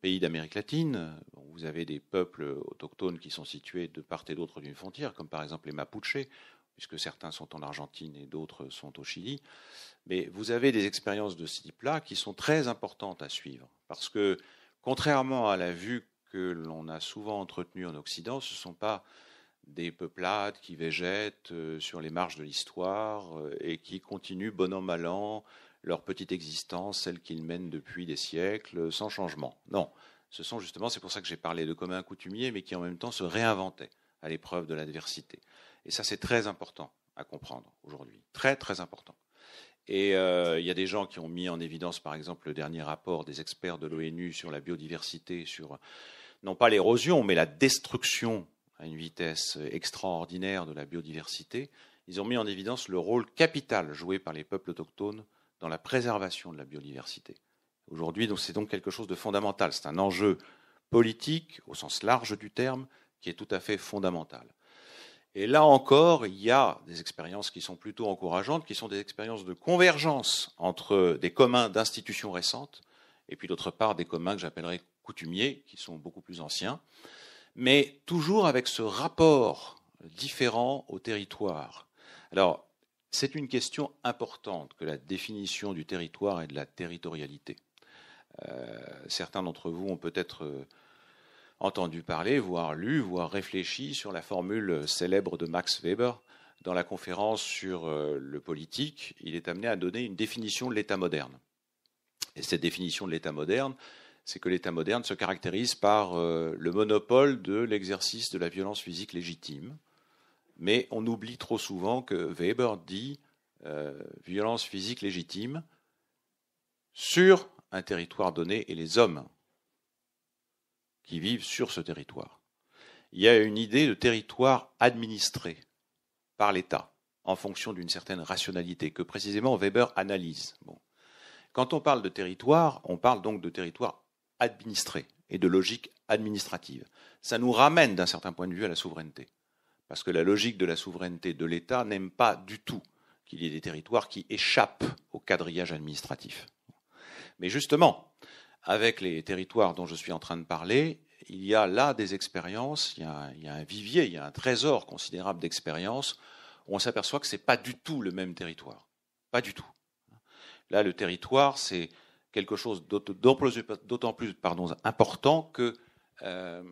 pays d'Amérique latine. Vous avez des peuples autochtones qui sont situés de part et d'autre d'une frontière, comme par exemple les Mapuches, puisque certains sont en Argentine et d'autres sont au Chili. Mais vous avez des expériences de ce type-là qui sont très importantes à suivre, parce que contrairement à la vue que l'on a souvent entretenue en Occident, ce ne sont pas des peuplades qui végètent euh, sur les marges de l'histoire et qui continuent bon an mal an leur petite existence, celle qu'ils mènent depuis des siècles, euh, sans changement. Non, ce sont justement, c'est pour ça que j'ai parlé de communs coutumiers, mais qui en même temps se réinventaient à l'épreuve de l'adversité. Et ça, c'est très important à comprendre aujourd'hui. Très, très important. Et euh, il y a des gens qui ont mis en évidence, par exemple, le dernier rapport des experts de l'ONU sur la biodiversité, sur non pas l'érosion, mais la destruction à une vitesse extraordinaire de la biodiversité. Ils ont mis en évidence le rôle capital joué par les peuples autochtones dans la préservation de la biodiversité. Aujourd'hui, c'est donc quelque chose de fondamental. C'est un enjeu politique, au sens large du terme, qui est tout à fait fondamental. Et là encore, il y a des expériences qui sont plutôt encourageantes, qui sont des expériences de convergence entre des communs d'institutions récentes et puis d'autre part des communs que j'appellerais coutumiers, qui sont beaucoup plus anciens, mais toujours avec ce rapport différent au territoire. Alors, c'est une question importante que la définition du territoire et de la territorialité. Euh, certains d'entre vous ont peut-être euh, entendu parler, voire lu, voire réfléchi sur la formule célèbre de Max Weber dans la conférence sur euh, le politique. Il est amené à donner une définition de l'État moderne. Et cette définition de l'État moderne, c'est que l'État moderne se caractérise par le monopole de l'exercice de la violence physique légitime, mais on oublie trop souvent que Weber dit euh, violence physique légitime sur un territoire donné et les hommes qui vivent sur ce territoire. Il y a une idée de territoire administré par l'État en fonction d'une certaine rationalité que précisément Weber analyse. Bon. Quand on parle de territoire, on parle donc de territoire administré et de logique administrative. Ça nous ramène d'un certain point de vue à la souveraineté parce que la logique de la souveraineté de l'État n'aime pas du tout qu'il y ait des territoires qui échappent au quadrillage administratif. Mais justement, avec les territoires dont je suis en train de parler, il y a là des expériences, il y a, un, vivier, il y a un trésor considérable d'expériences où on s'aperçoit que ce n'est pas du tout le même territoire. Pas du tout. Là, le territoire, c'est quelque chose d'autant plus, important que euh,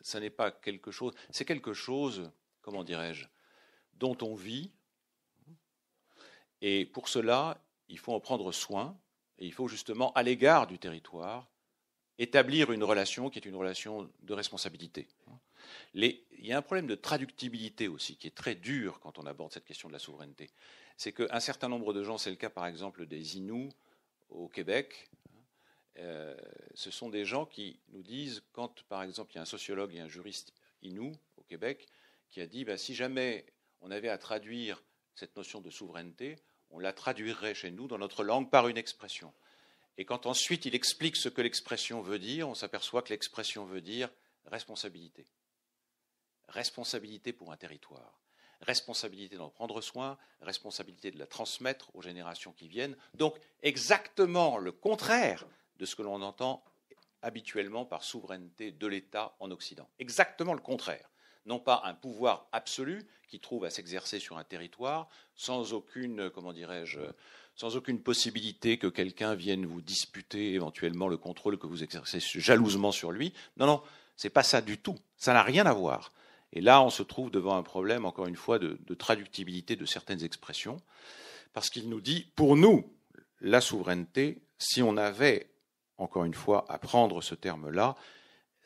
ça n'est pas quelque chose. C'est quelque chose comment dirais-je, dont on vit. Et pour cela, il faut en prendre soin, et il faut justement, à l'égard du territoire, établir une relation qui est une relation de responsabilité. il y a un problème de traductibilité aussi qui est très dur quand on aborde cette question de la souveraineté. C'est qu'un certain nombre de gens, c'est le cas par exemple des Inuits au Québec, euh, ce sont des gens qui nous disent, quand par exemple il y a un sociologue et un juriste Inou au Québec qui a dit bah, si jamais on avait à traduire cette notion de souveraineté, on la traduirait chez nous dans notre langue par une expression. Et quand ensuite il explique ce que l'expression veut dire, on s'aperçoit que l'expression veut dire responsabilité. Responsabilité pour un territoire. Responsabilité d'en prendre soin, responsabilité de la transmettre aux générations qui viennent. Donc exactement le contraire de ce que l'on entend habituellement par souveraineté de l'État en Occident. Exactement le contraire non pas un pouvoir absolu qui trouve à s'exercer sur un territoire sans aucune, comment dirais-je, sans aucune possibilité que quelqu'un vienne vous disputer éventuellement le contrôle que vous exercez jalousement sur lui. Non, non, n'est pas ça du tout. Ça n'a rien à voir. Et là, on se trouve devant un problème, encore une fois, de, de traductibilité de certaines expressions, parce qu'il nous dit, pour nous, la souveraineté, si on avait, encore une fois, à prendre ce terme-là,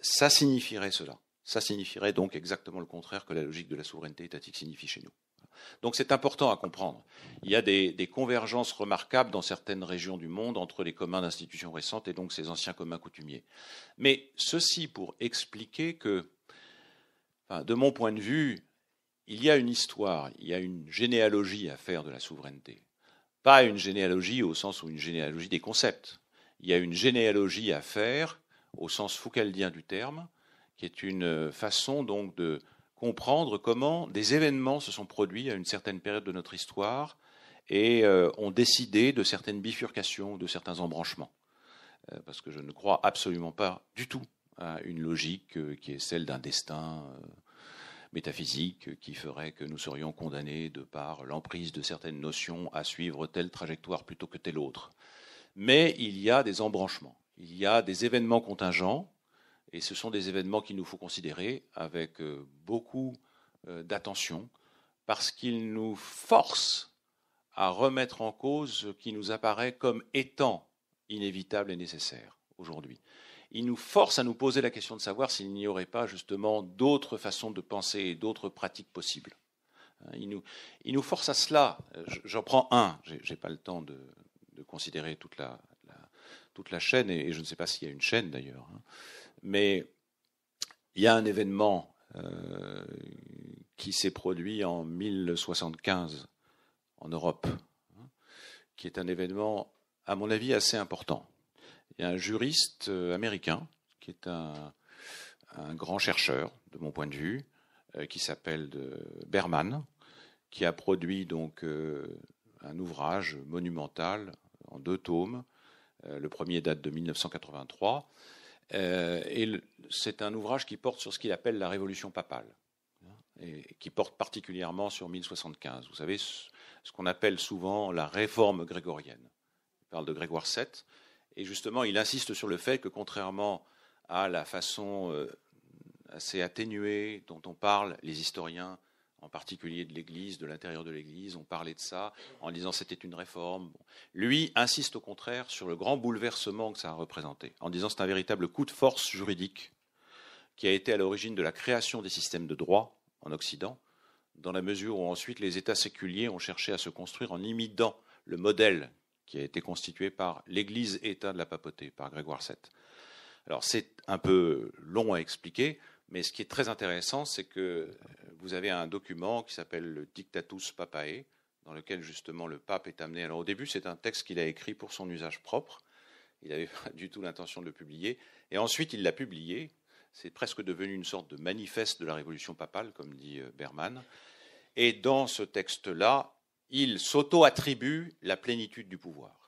ça signifierait cela. Ça signifierait donc exactement le contraire que la logique de la souveraineté étatique signifie chez nous. Donc c'est important à comprendre. Il y a des, convergences remarquables dans certaines régions du monde entre les communs d'institutions récentes et donc ces anciens communs coutumiers. Mais ceci pour expliquer que, de mon point de vue, il y a une histoire, il y a une généalogie à faire de la souveraineté. Pas une généalogie au sens où une généalogie des concepts. Il y a une généalogie à faire au sens foucaldien du terme, qui est une façon donc de comprendre comment des événements se sont produits à une certaine période de notre histoire et euh, ont décidé de certaines bifurcations, de certains embranchements. Euh, parce que je ne crois absolument pas du tout à une logique euh, qui est celle d'un destin métaphysique qui ferait que nous serions condamnés de par l'emprise de certaines notions à suivre telle trajectoire plutôt que telle autre. Mais il y a des embranchements, il y a des événements contingents et ce sont des événements qu'il nous faut considérer avec euh, beaucoup euh, d'attention parce qu'ils nous forcent à remettre en cause ce qui nous apparaît comme étant inévitable et nécessaire aujourd'hui. Ils nous forcent à nous poser la question de savoir s'il n'y aurait pas justement d'autres façons de penser et d'autres pratiques possibles. Hein, ils nous, ils nous, forcent à cela. Euh, j'en prends un, je n'ai pas le temps de, de considérer toute la, toute la chaîne, et je ne sais pas s'il y a une chaîne d'ailleurs. Hein. Mais il y a un événement euh, qui s'est produit en 1075 en Europe, hein, qui est un événement, à mon avis, assez important. Il y a un juriste euh, américain qui est un, grand chercheur, de mon point de vue, euh, qui s'appelle Berman, qui a produit donc un ouvrage monumental en deux tomes. le premier date de 1983 euh, et c'est un ouvrage qui porte sur ce qu'il appelle la révolution papale, hein, et qui porte particulièrement sur 1075. Vous savez, ce qu'on appelle souvent la réforme grégorienne. Il parle de Grégoire VII, et justement, il insiste sur le fait que contrairement à la façon euh, assez atténuée dont on parle les historiens en particulier de l'Église, de l'intérieur de l'Église, on parlait de ça en disant c'était une réforme. Lui insiste au contraire sur le grand bouleversement que ça a représenté, en disant c'est un véritable coup de force juridique qui a été à l'origine de la création des systèmes de droit en Occident, dans la mesure où ensuite les États séculiers ont cherché à se construire en imitant le modèle qui a été constitué par l'Église-État de la papauté, par Grégoire VII. Alors c'est un peu long à expliquer, mais ce qui est très intéressant, c'est que euh, vous avez un document qui s'appelle le Dictatus Papae, dans lequel justement le pape est amené. Alors au début, c'est un texte qu'il a écrit pour son usage propre. Il n'avait pas du tout l'intention de le publier. Et ensuite, il l'a publié. C'est presque devenu une sorte de manifeste de la révolution papale, comme dit euh, Berman. Et dans ce texte-là, il s'auto-attribue la plénitude du pouvoir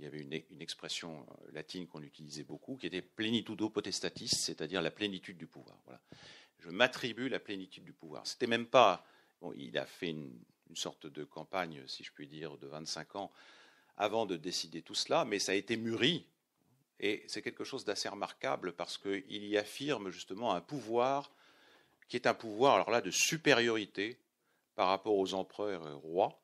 il y avait une, expression euh, latine qu'on utilisait beaucoup, qui était plenitudo potestatis, c'est-à-dire la plénitude du pouvoir. Voilà. Je m'attribue la plénitude du pouvoir. C'était même pas. il a fait une, sorte de campagne, si je puis dire, de 25 ans avant de décider tout cela, mais ça a été mûri. Et c'est quelque chose d'assez remarquable parce qu'il y affirme justement un pouvoir qui est un pouvoir, alors là, de supériorité par rapport aux empereurs et rois,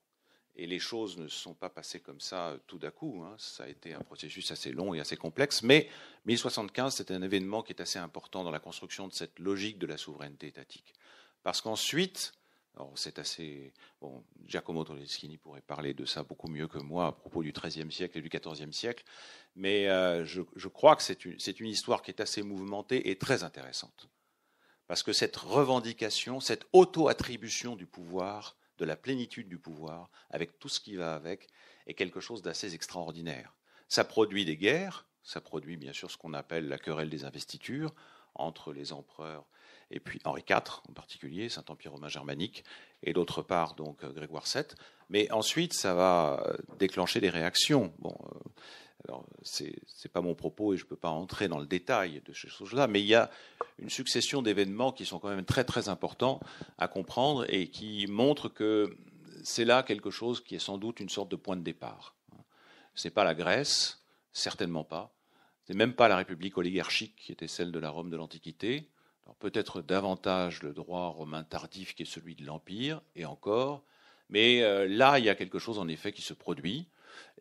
et les choses ne se sont pas passées comme ça euh, tout d'un coup. Hein. Ça a été un processus assez long et assez complexe. Mais 1075, c'est un événement qui est assez important dans la construction de cette logique de la souveraineté étatique. Parce qu'ensuite, c'est assez. Bon, Giacomo Toleschini pourrait parler de ça beaucoup mieux que moi à propos du XIIIe siècle et du XIVe siècle, mais euh, je, crois que c'est une, histoire qui est assez mouvementée et très intéressante. Parce que cette revendication, cette auto-attribution du pouvoir de la plénitude du pouvoir, avec tout ce qui va avec, est quelque chose d'assez extraordinaire. Ça produit des guerres, ça produit bien sûr ce qu'on appelle la querelle des investitures entre les empereurs et puis Henri IV en particulier, Saint-Empire romain germanique, et d'autre part donc euh, Grégoire VII. Mais ensuite, ça va euh, déclencher des réactions. Bon, euh, alors c'est n'est pas mon propos et je ne peux pas entrer dans le détail de ces choses-là, mais il y a une succession d'événements qui sont quand même très très importants à comprendre et qui montrent que c'est là quelque chose qui est sans doute une sorte de point de départ. C'est pas la Grèce, certainement pas. n'est même pas la République oligarchique qui était celle de la Rome de l'Antiquité peut-être davantage le droit romain tardif qui est celui de l'Empire, et encore, mais euh, là, il y a quelque chose en effet qui se produit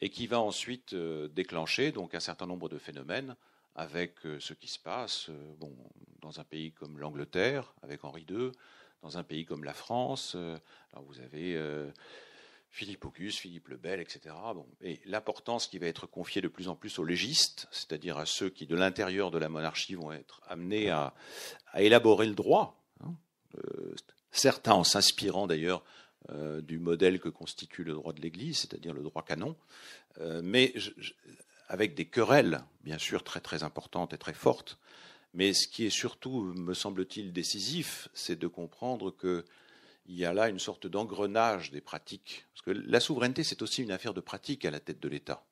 et qui va ensuite euh, déclencher donc un certain nombre de phénomènes avec euh, ce qui se passe bon, dans un pays comme l'Angleterre, avec Henri II, dans un pays comme la France. vous avez Philippe Auguste, Philippe le Bel, etc. Bon. Et l'importance qui va être confiée de plus en plus aux légistes, c'est-à-dire à ceux qui, de l'intérieur de la monarchie, vont être amenés à, élaborer le droit, hein. euh, certains en s'inspirant d'ailleurs euh, du modèle que constitue le droit de l'Église, c'est-à-dire le droit canon, euh, mais avec des querelles, bien sûr, très très importantes et très fortes. Mais ce qui est surtout, me semble-t-il, décisif, c'est de comprendre que il y a là une sorte d'engrenage des pratiques. Parce que la souveraineté, c'est aussi une affaire de pratique à la tête de l'État.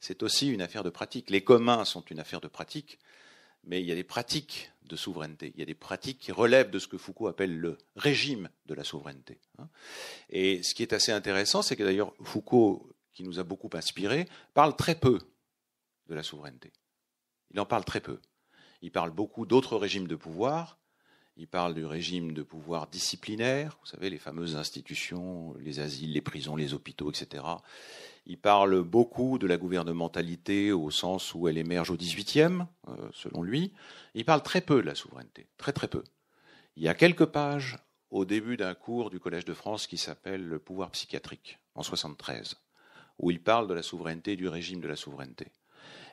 C'est aussi une affaire de pratique. Les communs sont une affaire de pratique, mais il y a des pratiques de souveraineté. Il y a des pratiques qui relèvent de ce que Foucault appelle le régime de la souveraineté. Et ce qui est assez intéressant, c'est que d'ailleurs Foucault, qui nous a beaucoup inspirés, parle très peu de la souveraineté. Il en parle très peu. Il parle beaucoup d'autres régimes de pouvoir, il parle du régime de pouvoir disciplinaire, vous savez, les fameuses institutions, les asiles, les prisons, les hôpitaux, etc. Il parle beaucoup de la gouvernementalité au sens où elle émerge au XVIIIe, euh, selon lui. Il parle très peu de la souveraineté, très très peu. Il y a quelques pages au début d'un cours du Collège de France qui s'appelle Le pouvoir psychiatrique, en 1973, où il parle de la souveraineté du régime de la souveraineté.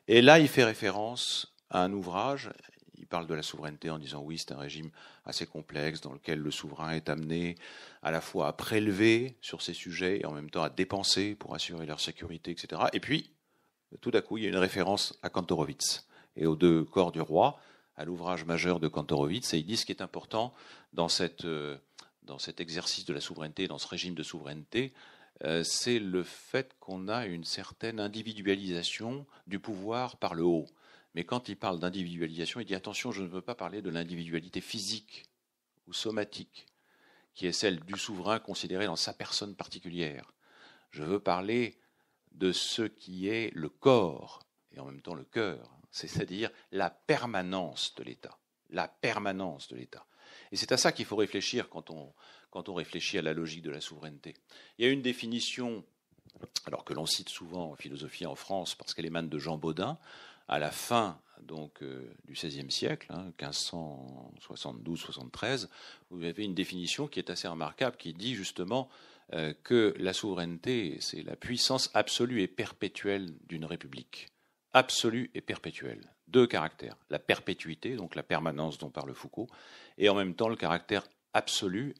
Et là, il fait référence à un ouvrage, parle de la souveraineté en disant oui, c'est un régime assez complexe dans lequel le souverain est amené à la fois à prélever sur ses sujets et en même temps à dépenser pour assurer leur sécurité, etc. Et puis, tout d'un coup, il y a une référence à Kantorowicz et aux deux corps du roi, à l'ouvrage majeur de Kantorowicz, et il dit ce qui est important dans, cette, euh, dans cet exercice de la souveraineté, dans ce régime de souveraineté, euh, c'est le fait qu'on a une certaine individualisation du pouvoir par le haut. Mais quand il parle d'individualisation, il dit attention, je ne veux pas parler de l'individualité physique ou somatique, qui est celle du souverain considéré dans sa personne particulière. Je veux parler de ce qui est le corps et en même temps le cœur, c'est-à-dire la permanence de l'État. La permanence de l'État. Et c'est à ça qu'il faut réfléchir quand on, quand on réfléchit à la logique de la souveraineté. Il y a une définition, alors que l'on cite souvent en philosophie en France parce qu'elle émane de Jean Baudin, à la fin donc, euh, du XVIe siècle, 1572-73, hein, vous avez une définition qui est assez remarquable, qui dit justement euh, que la souveraineté, c'est la puissance absolue et perpétuelle d'une république. Absolue et perpétuelle. Deux caractères. La perpétuité, donc la permanence dont parle Foucault, et en même temps le caractère absolu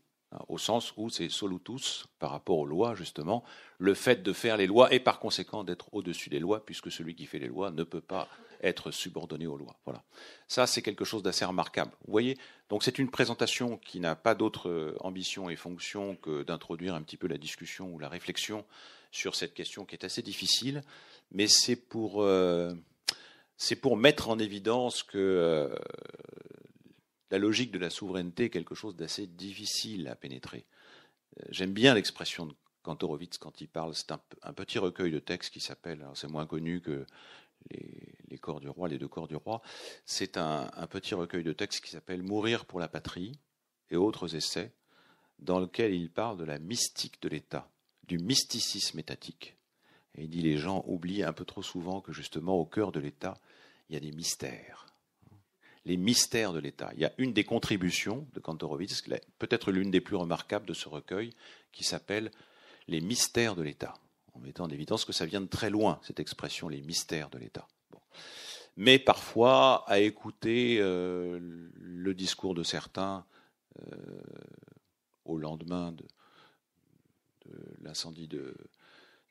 au sens où c'est solutus par rapport aux lois, justement, le fait de faire les lois et par conséquent d'être au-dessus des lois, puisque celui qui fait les lois ne peut pas être subordonné aux lois. Voilà. Ça, c'est quelque chose d'assez remarquable. Vous voyez, donc c'est une présentation qui n'a pas d'autre euh, ambition et fonction que d'introduire un petit peu la discussion ou la réflexion sur cette question qui est assez difficile, mais c'est pour, euh, c'est pour mettre en évidence que euh, la logique de la souveraineté est quelque chose d'assez difficile à pénétrer. Euh, j'aime bien l'expression de Kantorowicz quand il parle, c'est un, petit recueil de textes qui s'appelle, c'est moins connu que les, corps du roi, les deux corps du roi, c'est un, petit recueil de textes qui s'appelle Mourir pour la patrie et autres essais, dans lequel il parle de la mystique de l'État, du mysticisme étatique. Et il dit les gens oublient un peu trop souvent que justement au cœur de l'État, il y a des mystères les mystères de l'État. Il y a une des contributions de Kantorowicz, peut-être l'une des plus remarquables de ce recueil, qui s'appelle Les mystères de l'État, en mettant en évidence que ça vient de très loin, cette expression, les mystères de l'État. Mais parfois, à écouter euh, le discours de certains euh, au lendemain de, de l'incendie de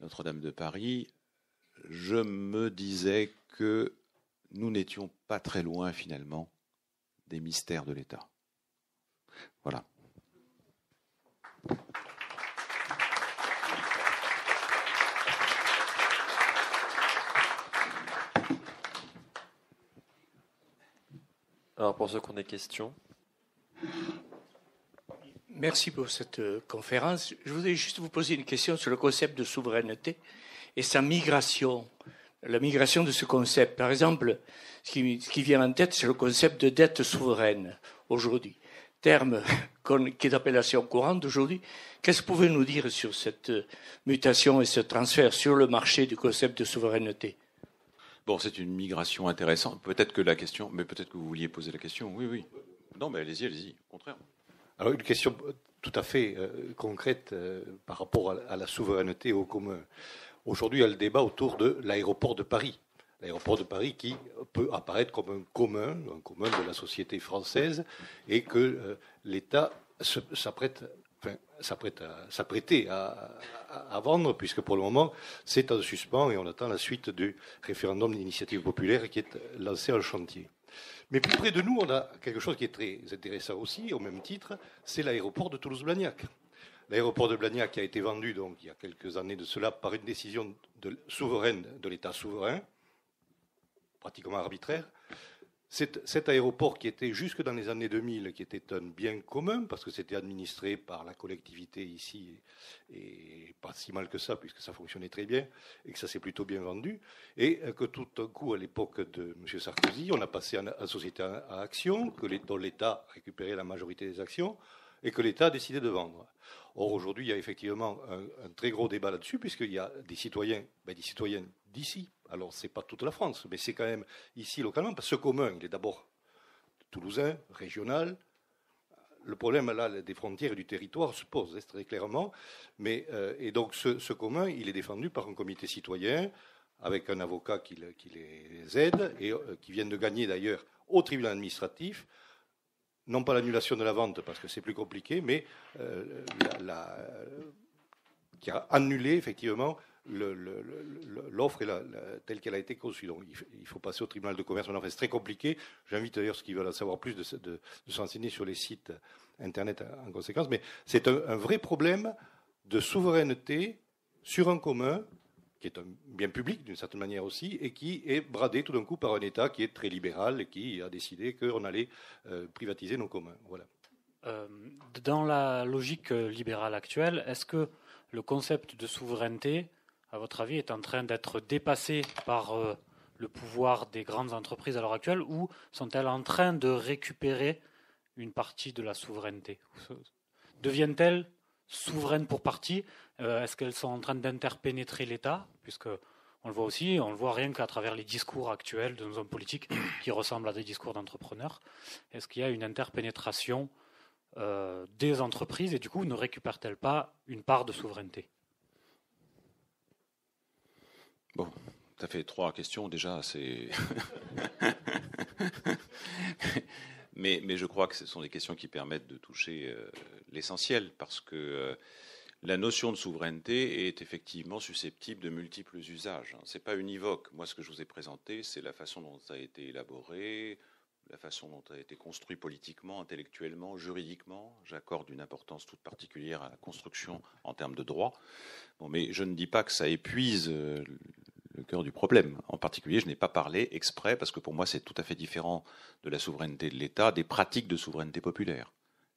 Notre-Dame de Paris, je me disais que nous n'étions pas très loin finalement des mystères de l'État. Voilà. Alors pour ceux qui ont des questions. Merci pour cette euh, conférence. Je voudrais juste vous poser une question sur le concept de souveraineté et sa migration la migration de ce concept. Par exemple, ce qui, vient en tête, c'est le concept de dette souveraine aujourd'hui, terme qui est d'appellation courante aujourd'hui. Qu'est-ce que vous pouvez nous dire sur cette euh, mutation et ce transfert sur le marché du concept de souveraineté Bon, c'est une migration intéressante. Peut-être que la question, mais peut-être que vous vouliez poser la question. Oui, oui. Non, mais allez-y, allez-y. Au contraire. Alors, ah une question tout à fait euh, concrète euh, par rapport à, la souveraineté au commun. Aujourd'hui, il y a le débat autour de l'aéroport de Paris. L'aéroport de Paris qui peut apparaître comme un commun, un commun de la société française, et que euh, l'État s'apprête à, à, vendre, puisque pour le moment, c'est en suspens et on attend la suite du référendum d'initiative populaire qui est lancé en chantier. Mais plus près de nous, on a quelque chose qui est très intéressant aussi, au même titre, c'est l'aéroport de Toulouse-Blagnac. L'aéroport de Blagnac a été vendu donc il y a quelques années de cela par une décision de, souveraine de l'État souverain, pratiquement arbitraire. Cet, aéroport qui était jusque dans les années 2000, qui était un bien commun, parce que c'était administré par la collectivité ici, et, pas si mal que ça, puisque ça fonctionnait très bien, et que ça s'est plutôt bien vendu, et que tout d'un coup, à l'époque de M. Sarkozy, on a passé à, société à action, que l'état l'État récupérait la majorité des actions, et que l'État a décidé de vendre. Or, aujourd'hui, il y a effectivement un, très gros débat là-dessus, puisqu'il y a des citoyens, ben, des citoyennes d'ici. Alors, ce n'est pas toute la France, mais c'est quand même ici localement, parce que ce commun, il est d'abord toulousain, régional. Le problème là, des frontières et du territoire se pose hein, très clairement. Mais, euh, et donc, ce, commun, il est défendu par un comité citoyen, avec un avocat qui, les aide, et euh, qui vient de gagner d'ailleurs au tribunal administratif non pas l'annulation de la vente, parce que c'est plus compliqué, mais euh, qui a annulé effectivement l'offre telle qu'elle a été conçue. Donc il, faut passer au tribunal de commerce. offre, c'est très compliqué. J'invite d'ailleurs ceux qui veulent en savoir plus de, s'enseigner sur les sites Internet en conséquence. Mais c'est un vrai problème de souveraineté sur un commun qui est un bien public d'une certaine manière aussi, et qui est bradé tout d'un coup par un État qui est très libéral et qui a décidé qu'on allait euh, privatiser nos communs. Voilà. Euh, dans la logique euh, libérale actuelle, est-ce que le concept de souveraineté, à votre avis, est en train d'être dépassé par le pouvoir des grandes entreprises à l'heure actuelle, ou sont-elles en train de récupérer une partie de la souveraineté Deviennent-elles souveraines pour partie, euh, est-ce qu'elles sont en train d'interpénétrer l'État Puisque on le voit aussi, on le voit rien qu'à travers les discours actuels de nos hommes politiques qui ressemblent à des discours d'entrepreneurs. Est-ce qu'il y a une interpénétration euh, des entreprises et du coup ne récupèrent-elles pas une part de souveraineté Bon, ça fait trois questions déjà, c'est. Mais, je crois que ce sont des questions qui permettent de toucher euh, l'essentiel, parce que euh, la notion de souveraineté est effectivement susceptible de multiples usages. Hein. Ce n'est pas univoque. Moi, ce que je vous ai présenté, c'est la façon dont ça a été élaboré, la façon dont ça a été construit politiquement, intellectuellement, juridiquement. J'accorde une importance toute particulière à la construction en termes de droit. Bon, mais je ne dis pas que ça épuise euh, le cœur du problème. En particulier, je n'ai pas parlé exprès, parce que pour moi c'est tout à fait différent de la souveraineté de l'État, des pratiques de souveraineté populaire,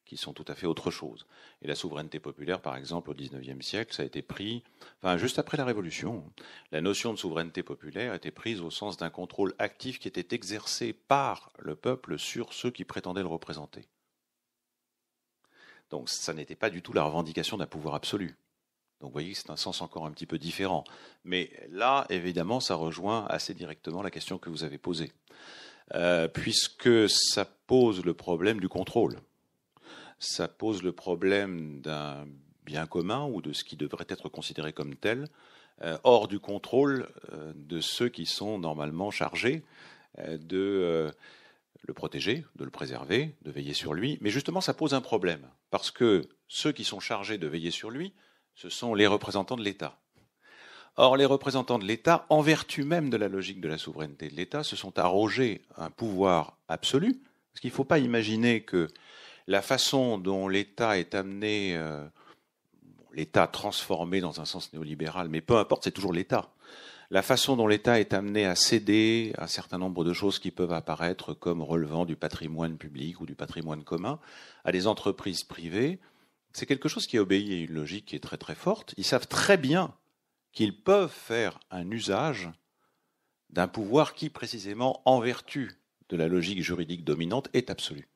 qui sont tout à fait autre chose. Et la souveraineté populaire, par exemple, au XIXe siècle, ça a été pris, enfin juste après la Révolution, la notion de souveraineté populaire était prise au sens d'un contrôle actif qui était exercé par le peuple sur ceux qui prétendaient le représenter. Donc ça n'était pas du tout la revendication d'un pouvoir absolu. Donc vous voyez que c'est un sens encore un petit peu différent. Mais là, évidemment, ça rejoint assez directement la question que vous avez posée, euh, puisque ça pose le problème du contrôle. Ça pose le problème d'un bien commun ou de ce qui devrait être considéré comme tel, euh, hors du contrôle euh, de ceux qui sont normalement chargés de le protéger, de le préserver, de veiller sur lui. Mais justement, ça pose un problème, parce que ceux qui sont chargés de veiller sur lui ce sont les représentants de l'État. Or, les représentants de l'État, en vertu même de la logique de la souveraineté de l'État, se sont arrogés un pouvoir absolu, parce qu'il ne faut pas imaginer que la façon dont l'État est amené, euh, l'État transformé dans un sens néolibéral, mais peu importe, c'est toujours l'État. La façon dont l'État est amené à céder un certain nombre de choses qui peuvent apparaître comme relevant du patrimoine public ou du patrimoine commun à des entreprises privées, c'est quelque chose qui obéit à une logique qui est très très forte. Ils savent très bien qu'ils peuvent faire un usage d'un pouvoir qui, précisément, en vertu de la logique juridique dominante, est absolu.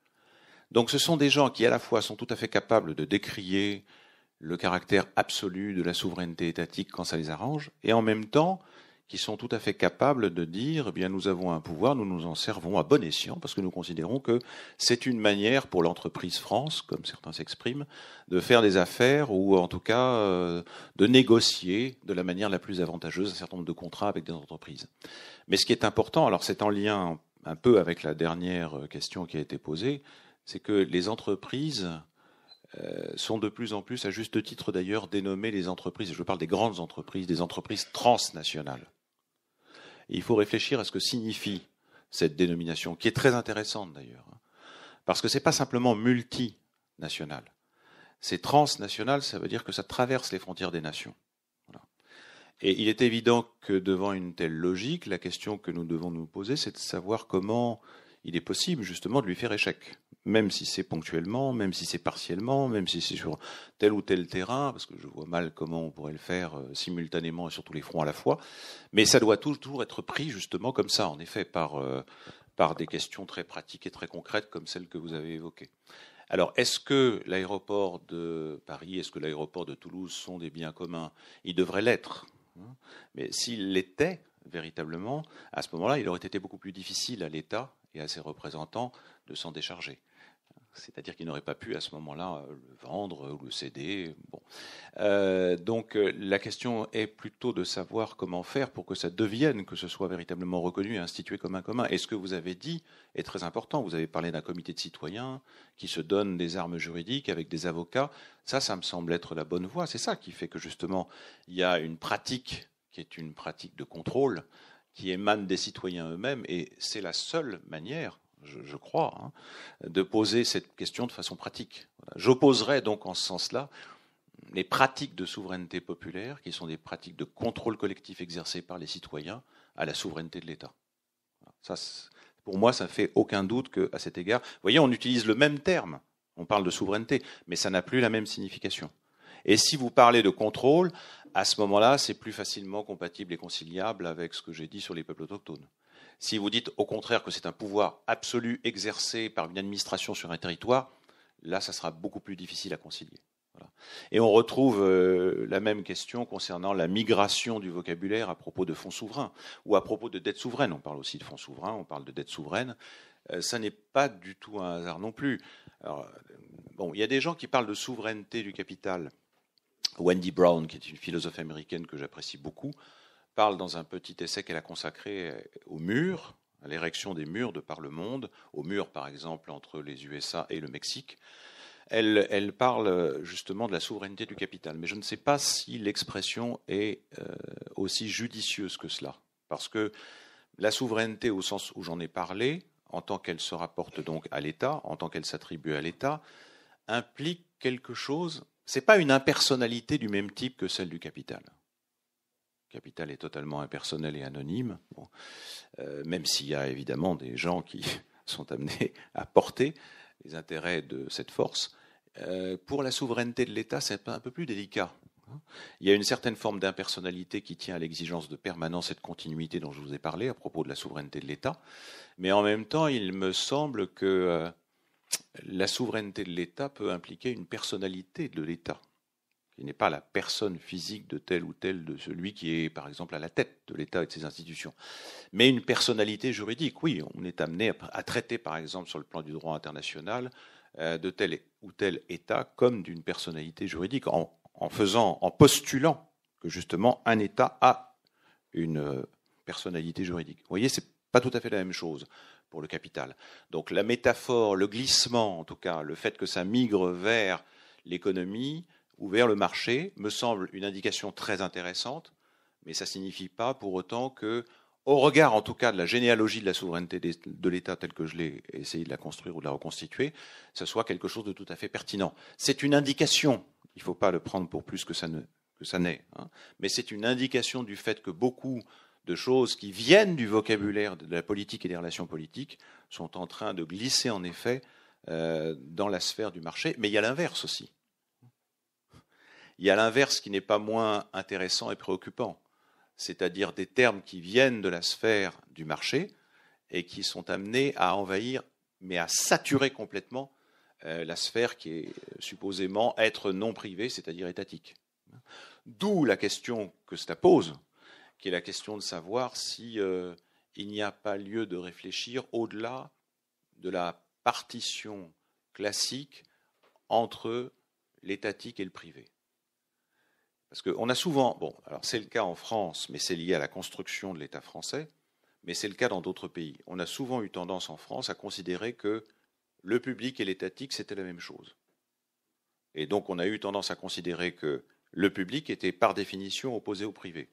Donc ce sont des gens qui, à la fois, sont tout à fait capables de décrier le caractère absolu de la souveraineté étatique quand ça les arrange, et en même temps qui sont tout à fait capables de dire, eh bien, nous avons un pouvoir, nous nous en servons à bon escient, parce que nous considérons que c'est une manière pour l'entreprise France, comme certains s'expriment, de faire des affaires, ou en tout cas euh, de négocier de la manière la plus avantageuse un certain nombre de contrats avec des entreprises. Mais ce qui est important, alors c'est en lien un peu avec la dernière question qui a été posée, c'est que les entreprises euh, sont de plus en plus, à juste titre d'ailleurs, dénommées les entreprises, je parle des grandes entreprises, des entreprises transnationales il faut réfléchir à ce que signifie cette dénomination, qui est très intéressante d'ailleurs. Hein. Parce que ce n'est pas simplement multinational. C'est transnational, ça veut dire que ça traverse les frontières des nations. Et il est évident que devant une telle logique, la question que nous devons nous poser, c'est de savoir comment il est possible justement de lui faire échec même si c'est ponctuellement, même si c'est partiellement, même si c'est sur tel ou tel terrain, parce que je vois mal comment on pourrait le faire euh, simultanément et sur tous les fronts à la fois. Mais ça doit toujours être pris justement comme ça, en effet, par, euh, par des questions très pratiques et très concrètes comme celles que vous avez évoquées. Alors, est-ce que l'aéroport de Paris, est-ce que l'aéroport de Toulouse sont des biens communs Ils devraient l'être. Hein. Mais s'ils l'étaient véritablement, à ce moment-là, il aurait été beaucoup plus difficile à l'État et à ses représentants de s'en décharger. C'est-à-dire qu'ils n'auraient pas pu à ce moment-là euh, le vendre ou le céder. Bon. Euh, donc euh, la question est plutôt de savoir comment faire pour que ça devienne, que ce soit véritablement reconnu et institué comme un commun. Et ce que vous avez dit est très important. Vous avez parlé d'un comité de citoyens qui se donne des armes juridiques avec des avocats. Ça, ça me semble être la bonne voie. C'est ça qui fait que justement, il y a une pratique qui est une pratique de contrôle qui émane des citoyens eux-mêmes. Et c'est la seule manière je, crois, hein, de poser cette question de façon pratique. J'opposerai donc en ce sens-là les pratiques de souveraineté populaire, qui sont des pratiques de contrôle collectif exercées par les citoyens, à la souveraineté de l'État. pour moi, ça ne fait aucun doute qu'à cet égard, vous voyez, on utilise le même terme, on parle de souveraineté, mais ça n'a plus la même signification. Et si vous parlez de contrôle, à ce moment-là, c'est plus facilement compatible et conciliable avec ce que j'ai dit sur les peuples autochtones. Si vous dites au contraire que c'est un pouvoir absolu exercé par une administration sur un territoire, là, ça sera beaucoup plus difficile à concilier. Et on retrouve euh, la même question concernant la migration du vocabulaire à propos de fonds souverains ou à propos de dettes souveraines. On parle aussi de fonds souverains, on parle de dettes souveraines. Euh, ça n'est pas du tout un hasard non plus. Euh, bon, il y a des gens qui parlent de souveraineté du capital. Wendy Brown, qui est une philosophe américaine que j'apprécie beaucoup, parle dans un petit essai qu'elle a consacré euh, aux murs, à l'érection des murs de par le monde, aux murs par exemple entre les USA et le Mexique. Elle, parle euh, justement de la souveraineté du capital, mais je ne sais pas si l'expression est euh, aussi judicieuse que cela, parce que la souveraineté au sens où j'en ai parlé, en tant qu'elle se rapporte donc à l'État, en tant qu'elle s'attribue à l'État, implique quelque chose. C'est pas une impersonnalité du même type que celle du capital. Capital est totalement impersonnel et anonyme, euh, même s'il y a évidemment des gens qui sont amenés à porter les intérêts de cette force. Euh, pour la souveraineté de l'État, c'est un peu plus délicat. Il y a une certaine forme d'impersonnalité qui tient à l'exigence de permanence et de continuité dont je vous ai parlé à propos de la souveraineté de l'État. Mais en même temps, il me semble que euh, la souveraineté de l'État peut impliquer une personnalité de l'État. Il n'est pas la personne physique de tel ou tel de celui qui est, par exemple, à la tête de l'État et de ses institutions, mais une personnalité juridique. Oui, on est amené à, traiter, par exemple, sur le plan du droit international, euh, de tel ou tel État comme d'une personnalité juridique, en, en, faisant, en postulant que justement un État a une euh, personnalité juridique. Vous voyez, c'est pas tout à fait la même chose pour le capital. Donc la métaphore, le glissement, en tout cas, le fait que ça migre vers l'économie, ouvert le marché me semble une indication très intéressante, mais ça ne signifie pas pour autant que, au regard en tout cas de la généalogie de la souveraineté de l'État telle que je l'ai essayé de la construire ou de la reconstituer, ce soit quelque chose de tout à fait pertinent. C'est une indication, il ne faut pas le prendre pour plus que ça n'est, hein, mais c'est une indication du fait que beaucoup de choses qui viennent du vocabulaire de la politique et des relations politiques sont en train de glisser en effet euh, dans la sphère du marché, mais il y a l'inverse aussi. Il y a l'inverse qui n'est pas moins intéressant et préoccupant, c'est-à-dire des termes qui viennent de la sphère du marché et qui sont amenés à envahir, mais à saturer complètement euh, la sphère qui est supposément être non privée, c'est-à-dire étatique. D'où la question que cela pose, qui est la question de savoir si euh, il n'y a pas lieu de réfléchir au-delà de la partition classique entre l'étatique et le privé. Parce qu'on a souvent, bon, alors c'est le cas en France, mais c'est lié à la construction de l'État français, mais c'est le cas dans d'autres pays. On a souvent eu tendance en France à considérer que le public et l'étatique, c'était la même chose. Et donc on a eu tendance à considérer que le public était par définition opposé au privé.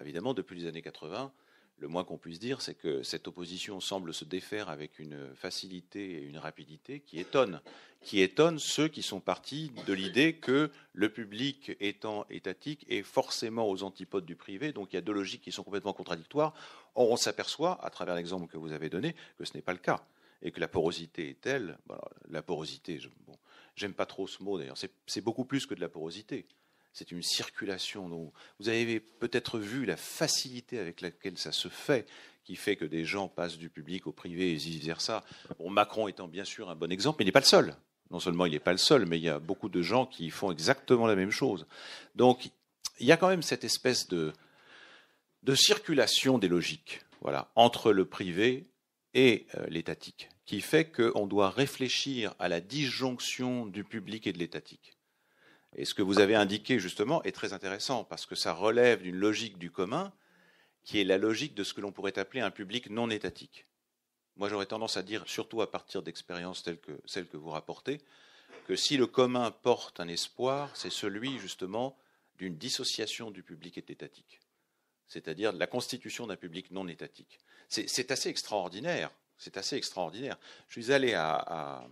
évidemment, depuis les années 80, le moins qu'on puisse dire, c'est que cette opposition semble se défaire avec une facilité et une rapidité qui étonnent qui étonne ceux qui sont partis de l'idée que le public étant étatique est forcément aux antipodes du privé, donc il y a deux logiques qui sont complètement contradictoires. on s'aperçoit, à travers l'exemple que vous avez donné, que ce n'est pas le cas et que la porosité est telle. la porosité, j'aime pas trop ce mot d'ailleurs, c'est beaucoup plus que de la porosité c'est une circulation dont vous avez peut-être vu la facilité avec laquelle ça se fait, qui fait que des gens passent du public au privé et vice-versa. Bon, Macron étant bien sûr un bon exemple, mais il n'est pas le seul. Non seulement il n'est pas le seul, mais il y a beaucoup de gens qui font exactement la même chose. Donc il y a quand même cette espèce de, de circulation des logiques voilà, entre le privé et euh, l'étatique, qui fait qu'on doit réfléchir à la disjonction du public et de l'étatique. Et ce que vous avez indiqué justement est très intéressant parce que ça relève d'une logique du commun qui est la logique de ce que l'on pourrait appeler un public non étatique. Moi, j'aurais tendance à dire, surtout à partir d'expériences telles que celles que vous rapportez, que si le commun porte un espoir, c'est celui justement d'une dissociation du public étatique, c'est-à-dire de la constitution d'un public non étatique. C'est assez extraordinaire. C'est assez extraordinaire. Je suis allé à,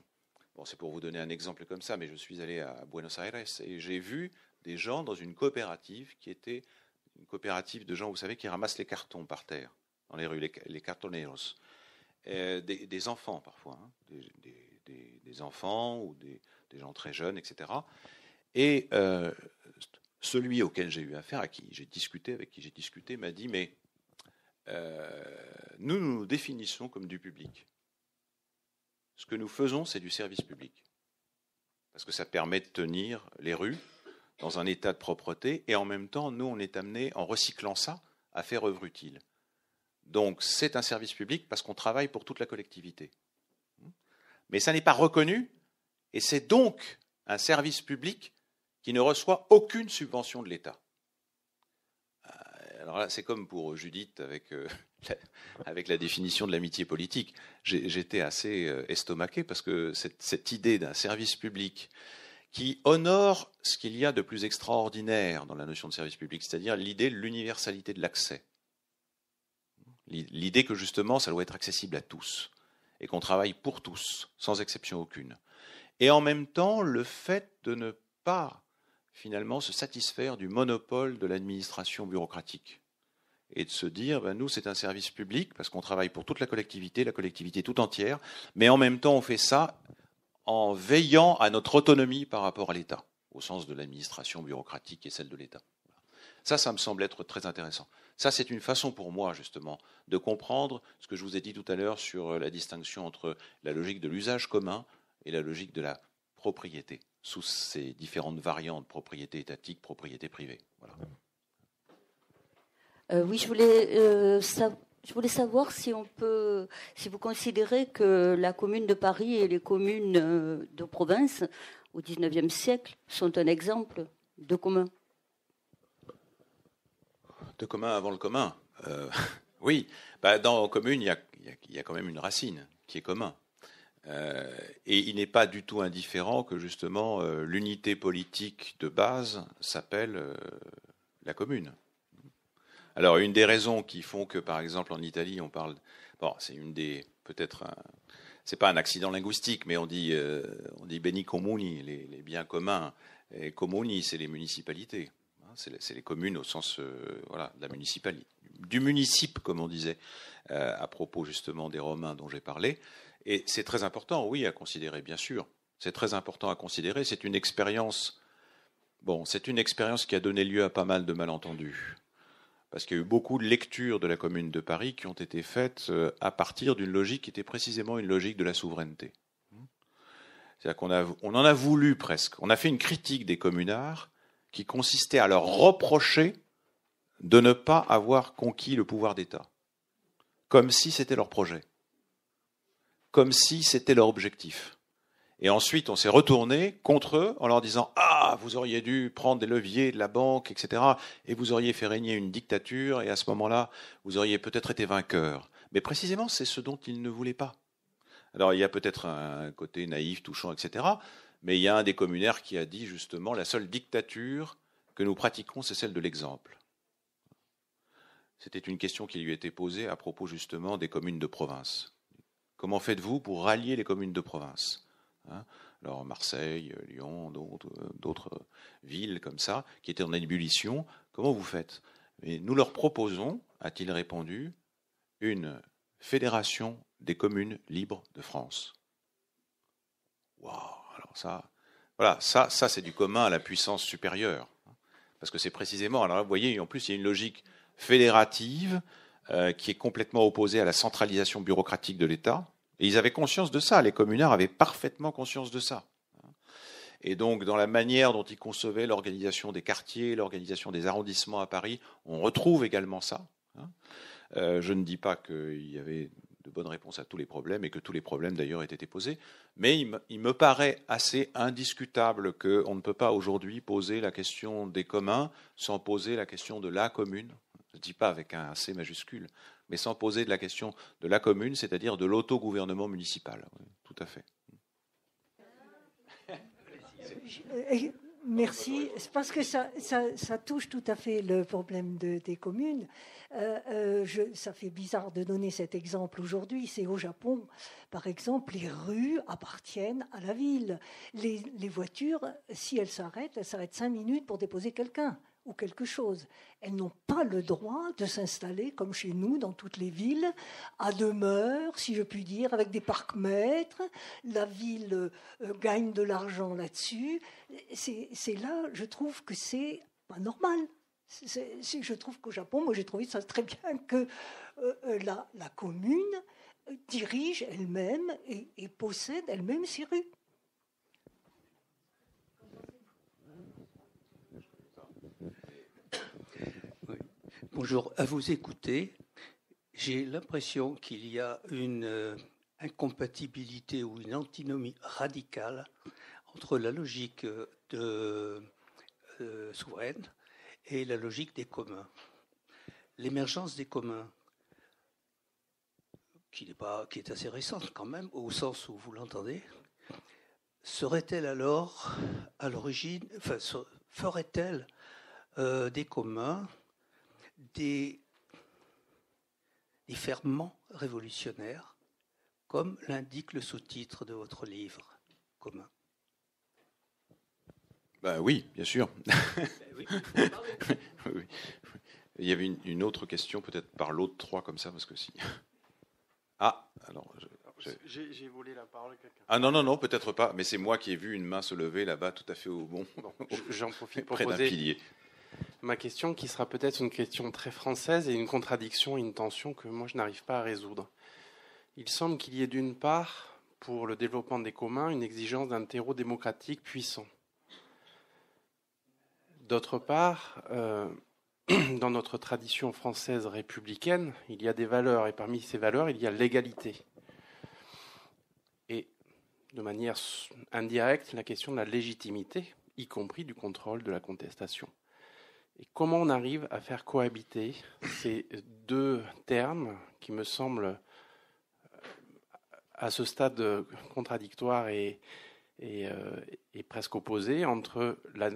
c'est pour vous donner un exemple comme ça, mais je suis allé à Buenos Aires et j'ai vu des gens dans une coopérative qui était une coopérative de gens, vous savez, qui ramassent les cartons par terre, dans les rues, les, cartoneros. des, enfants parfois, hein, des, enfants ou des, gens très jeunes, etc. Et euh, celui auquel j'ai eu affaire, à qui j'ai discuté, avec qui j'ai discuté, m'a dit, mais euh, nous nous définissons comme du public ce que nous faisons, c'est du service public. Parce que ça permet de tenir les rues dans un état de propreté, et en même temps, nous, on est amené, en recyclant ça, à faire œuvre utile. Donc, c'est un service public parce qu'on travaille pour toute la collectivité. Mais ça n'est pas reconnu, et c'est donc un service public qui ne reçoit aucune subvention de l'État. Euh, alors là, c'est comme pour Judith avec euh, avec la définition de l'amitié politique, j'étais assez euh, estomaqué parce que cette, idée d'un service public qui honore ce qu'il y a de plus extraordinaire dans la notion de service public, c'est-à-dire l'idée de l'universalité de l'accès. L'idée que justement ça doit être accessible à tous et qu'on travaille pour tous, sans exception aucune. Et en même temps, le fait de ne pas finalement se satisfaire du monopole de l'administration bureaucratique et de se dire, ben, nous, c'est un service public, parce qu'on travaille pour toute la collectivité, la collectivité tout entière, mais en même temps, on fait ça en veillant à notre autonomie par rapport à l'État, au sens de l'administration bureaucratique et celle de l'État. Ça, ça me semble être très intéressant. Ça, c'est une façon pour moi, justement, de comprendre ce que je vous ai dit tout à l'heure sur la distinction entre la logique de l'usage commun et la logique de la propriété, sous ces différentes variantes, propriété étatique, propriété privée. Voilà. Euh, oui, euh, je voulais, savoir si on peut, si vous considérez que la commune de Paris et les communes euh, de province au XIXe siècle sont un exemple de commun. De commun avant le commun. oui, bah, dans commune, il y a, quand même une racine qui est commun. et il n'est pas du tout indifférent que justement l'unité politique de base s'appelle la commune. Alors, une des raisons qui font que, par exemple, en Italie, on parle. Bon, c'est une des. Peut-être. c'est pas un accident linguistique, mais on dit, euh, on dit beni comuni, les, biens communs. Et comuni, c'est les municipalités. Hein, c'est, les, communes au sens euh, voilà, de la municipalité. Du municipe, comme on disait, euh, à propos justement des Romains dont j'ai parlé. Et c'est très important, oui, à considérer, bien sûr. C'est très important à considérer. C'est une expérience. Bon, c'est une expérience qui a donné lieu à pas mal de malentendus parce qu'il y a eu beaucoup de lectures de la Commune de Paris qui ont été faites euh, à partir d'une logique qui était précisément une logique de la souveraineté. Hmm. C'est-à-dire qu'on on en a voulu presque. On a fait une critique des communards qui consistait à leur reprocher de ne pas avoir conquis le pouvoir d'État, comme si c'était leur projet, comme si c'était leur objectif. Et ensuite, on s'est retourné contre eux en leur disant Ah, vous auriez dû prendre des leviers de la banque, etc. Et vous auriez fait régner une dictature, et à ce moment-là, vous auriez peut-être été vainqueur. Mais précisément, c'est ce dont ils ne voulaient pas. Alors, il y a peut-être un côté naïf, touchant, etc. Mais il y a un des communaires qui a dit justement La seule dictature que nous pratiquons, c'est celle de l'exemple. C'était une question qui lui était posée à propos justement des communes de province. Comment faites-vous pour rallier les communes de province Hein. Alors Marseille, Lyon, d'autres euh, euh, villes comme ça, qui étaient en ébullition, comment vous faites Nous leur proposons, a-t-il répondu, une fédération des communes libres de France. Waouh Alors ça, voilà, ça, ça c'est du commun à la puissance supérieure. Hein. Parce que c'est précisément, alors vous voyez, en plus, il y a une logique fédérative euh, qui est complètement opposée à la centralisation bureaucratique de l'État ils avaient conscience de ça, les communards avaient parfaitement conscience de ça. Et donc, dans la manière dont ils concevaient l'organisation des quartiers, l'organisation des arrondissements à Paris, on retrouve également ça. Hein. Euh, je ne dis pas qu'il y avait de bonnes réponses à tous les problèmes et que tous les problèmes d'ailleurs aient été posés, mais il me paraît assez indiscutable qu'on ne peut pas aujourd'hui poser la question des communs sans poser la question de la commune je ne dis pas avec un C majuscule, mais sans poser de la question de la commune, c'est-à-dire de l'autogouvernement municipal. tout à fait. Euh, merci. parce que ça, touche tout à fait le problème des communes. Euh, euh, ça fait bizarre de donner cet exemple aujourd'hui. C'est au Japon, par exemple, les rues appartiennent à la ville. Les, les voitures, si elles s'arrêtent, elles s'arrêtent cinq minutes pour déposer quelqu'un ou quelque chose. Elles n'ont pas le droit de s'installer, comme chez nous, dans toutes les villes, à demeure, si je puis dire, avec des parcs-maîtres. La ville euh, gagne de l'argent là-dessus. C'est là, je trouve que c'est pas normal. je trouve qu'au Japon, moi j'ai trouvé ça très bien que euh, euh, la, commune dirige elle-même et, possède elle-même ses rues. Bonjour, à vous écouter, j'ai l'impression qu'il y a une euh, incompatibilité ou une antinomie radicale entre la logique euh, de, euh, souveraine et la logique des communs. L'émergence des communs, qui est, pas, qui est assez récente quand même, au sens où vous l'entendez, serait-elle alors à l'origine, ferait-elle des communs des, fermements révolutionnaires, comme l'indique le sous-titre de votre livre commun. Bah oui, bien sûr. Il y avait une, autre question, peut-être par l'autre trois, comme ça, parce que si. Ah, alors. J'ai volé la parole à quelqu'un. Ah non, non, non, peut-être pas, mais c'est moi qui ai vu une main se lever là-bas, tout à fait au bon. J'en profite pour, pilier. Ma question, qui sera peut-être une question très française, et une contradiction, une tension que moi je n'arrive pas à résoudre. Il semble qu'il y ait d'une part, pour le développement des communs, une exigence d'un terreau démocratique puissant. D'autre part, euh, dans notre tradition française républicaine, il y a des valeurs, et parmi ces valeurs, il y a l'égalité. Et de manière indirecte, la question de la légitimité, y compris du contrôle de la contestation. Et comment on arrive à faire cohabiter ces deux termes qui me semblent euh, à ce stade contradictoires euh, et, presque opposés entre la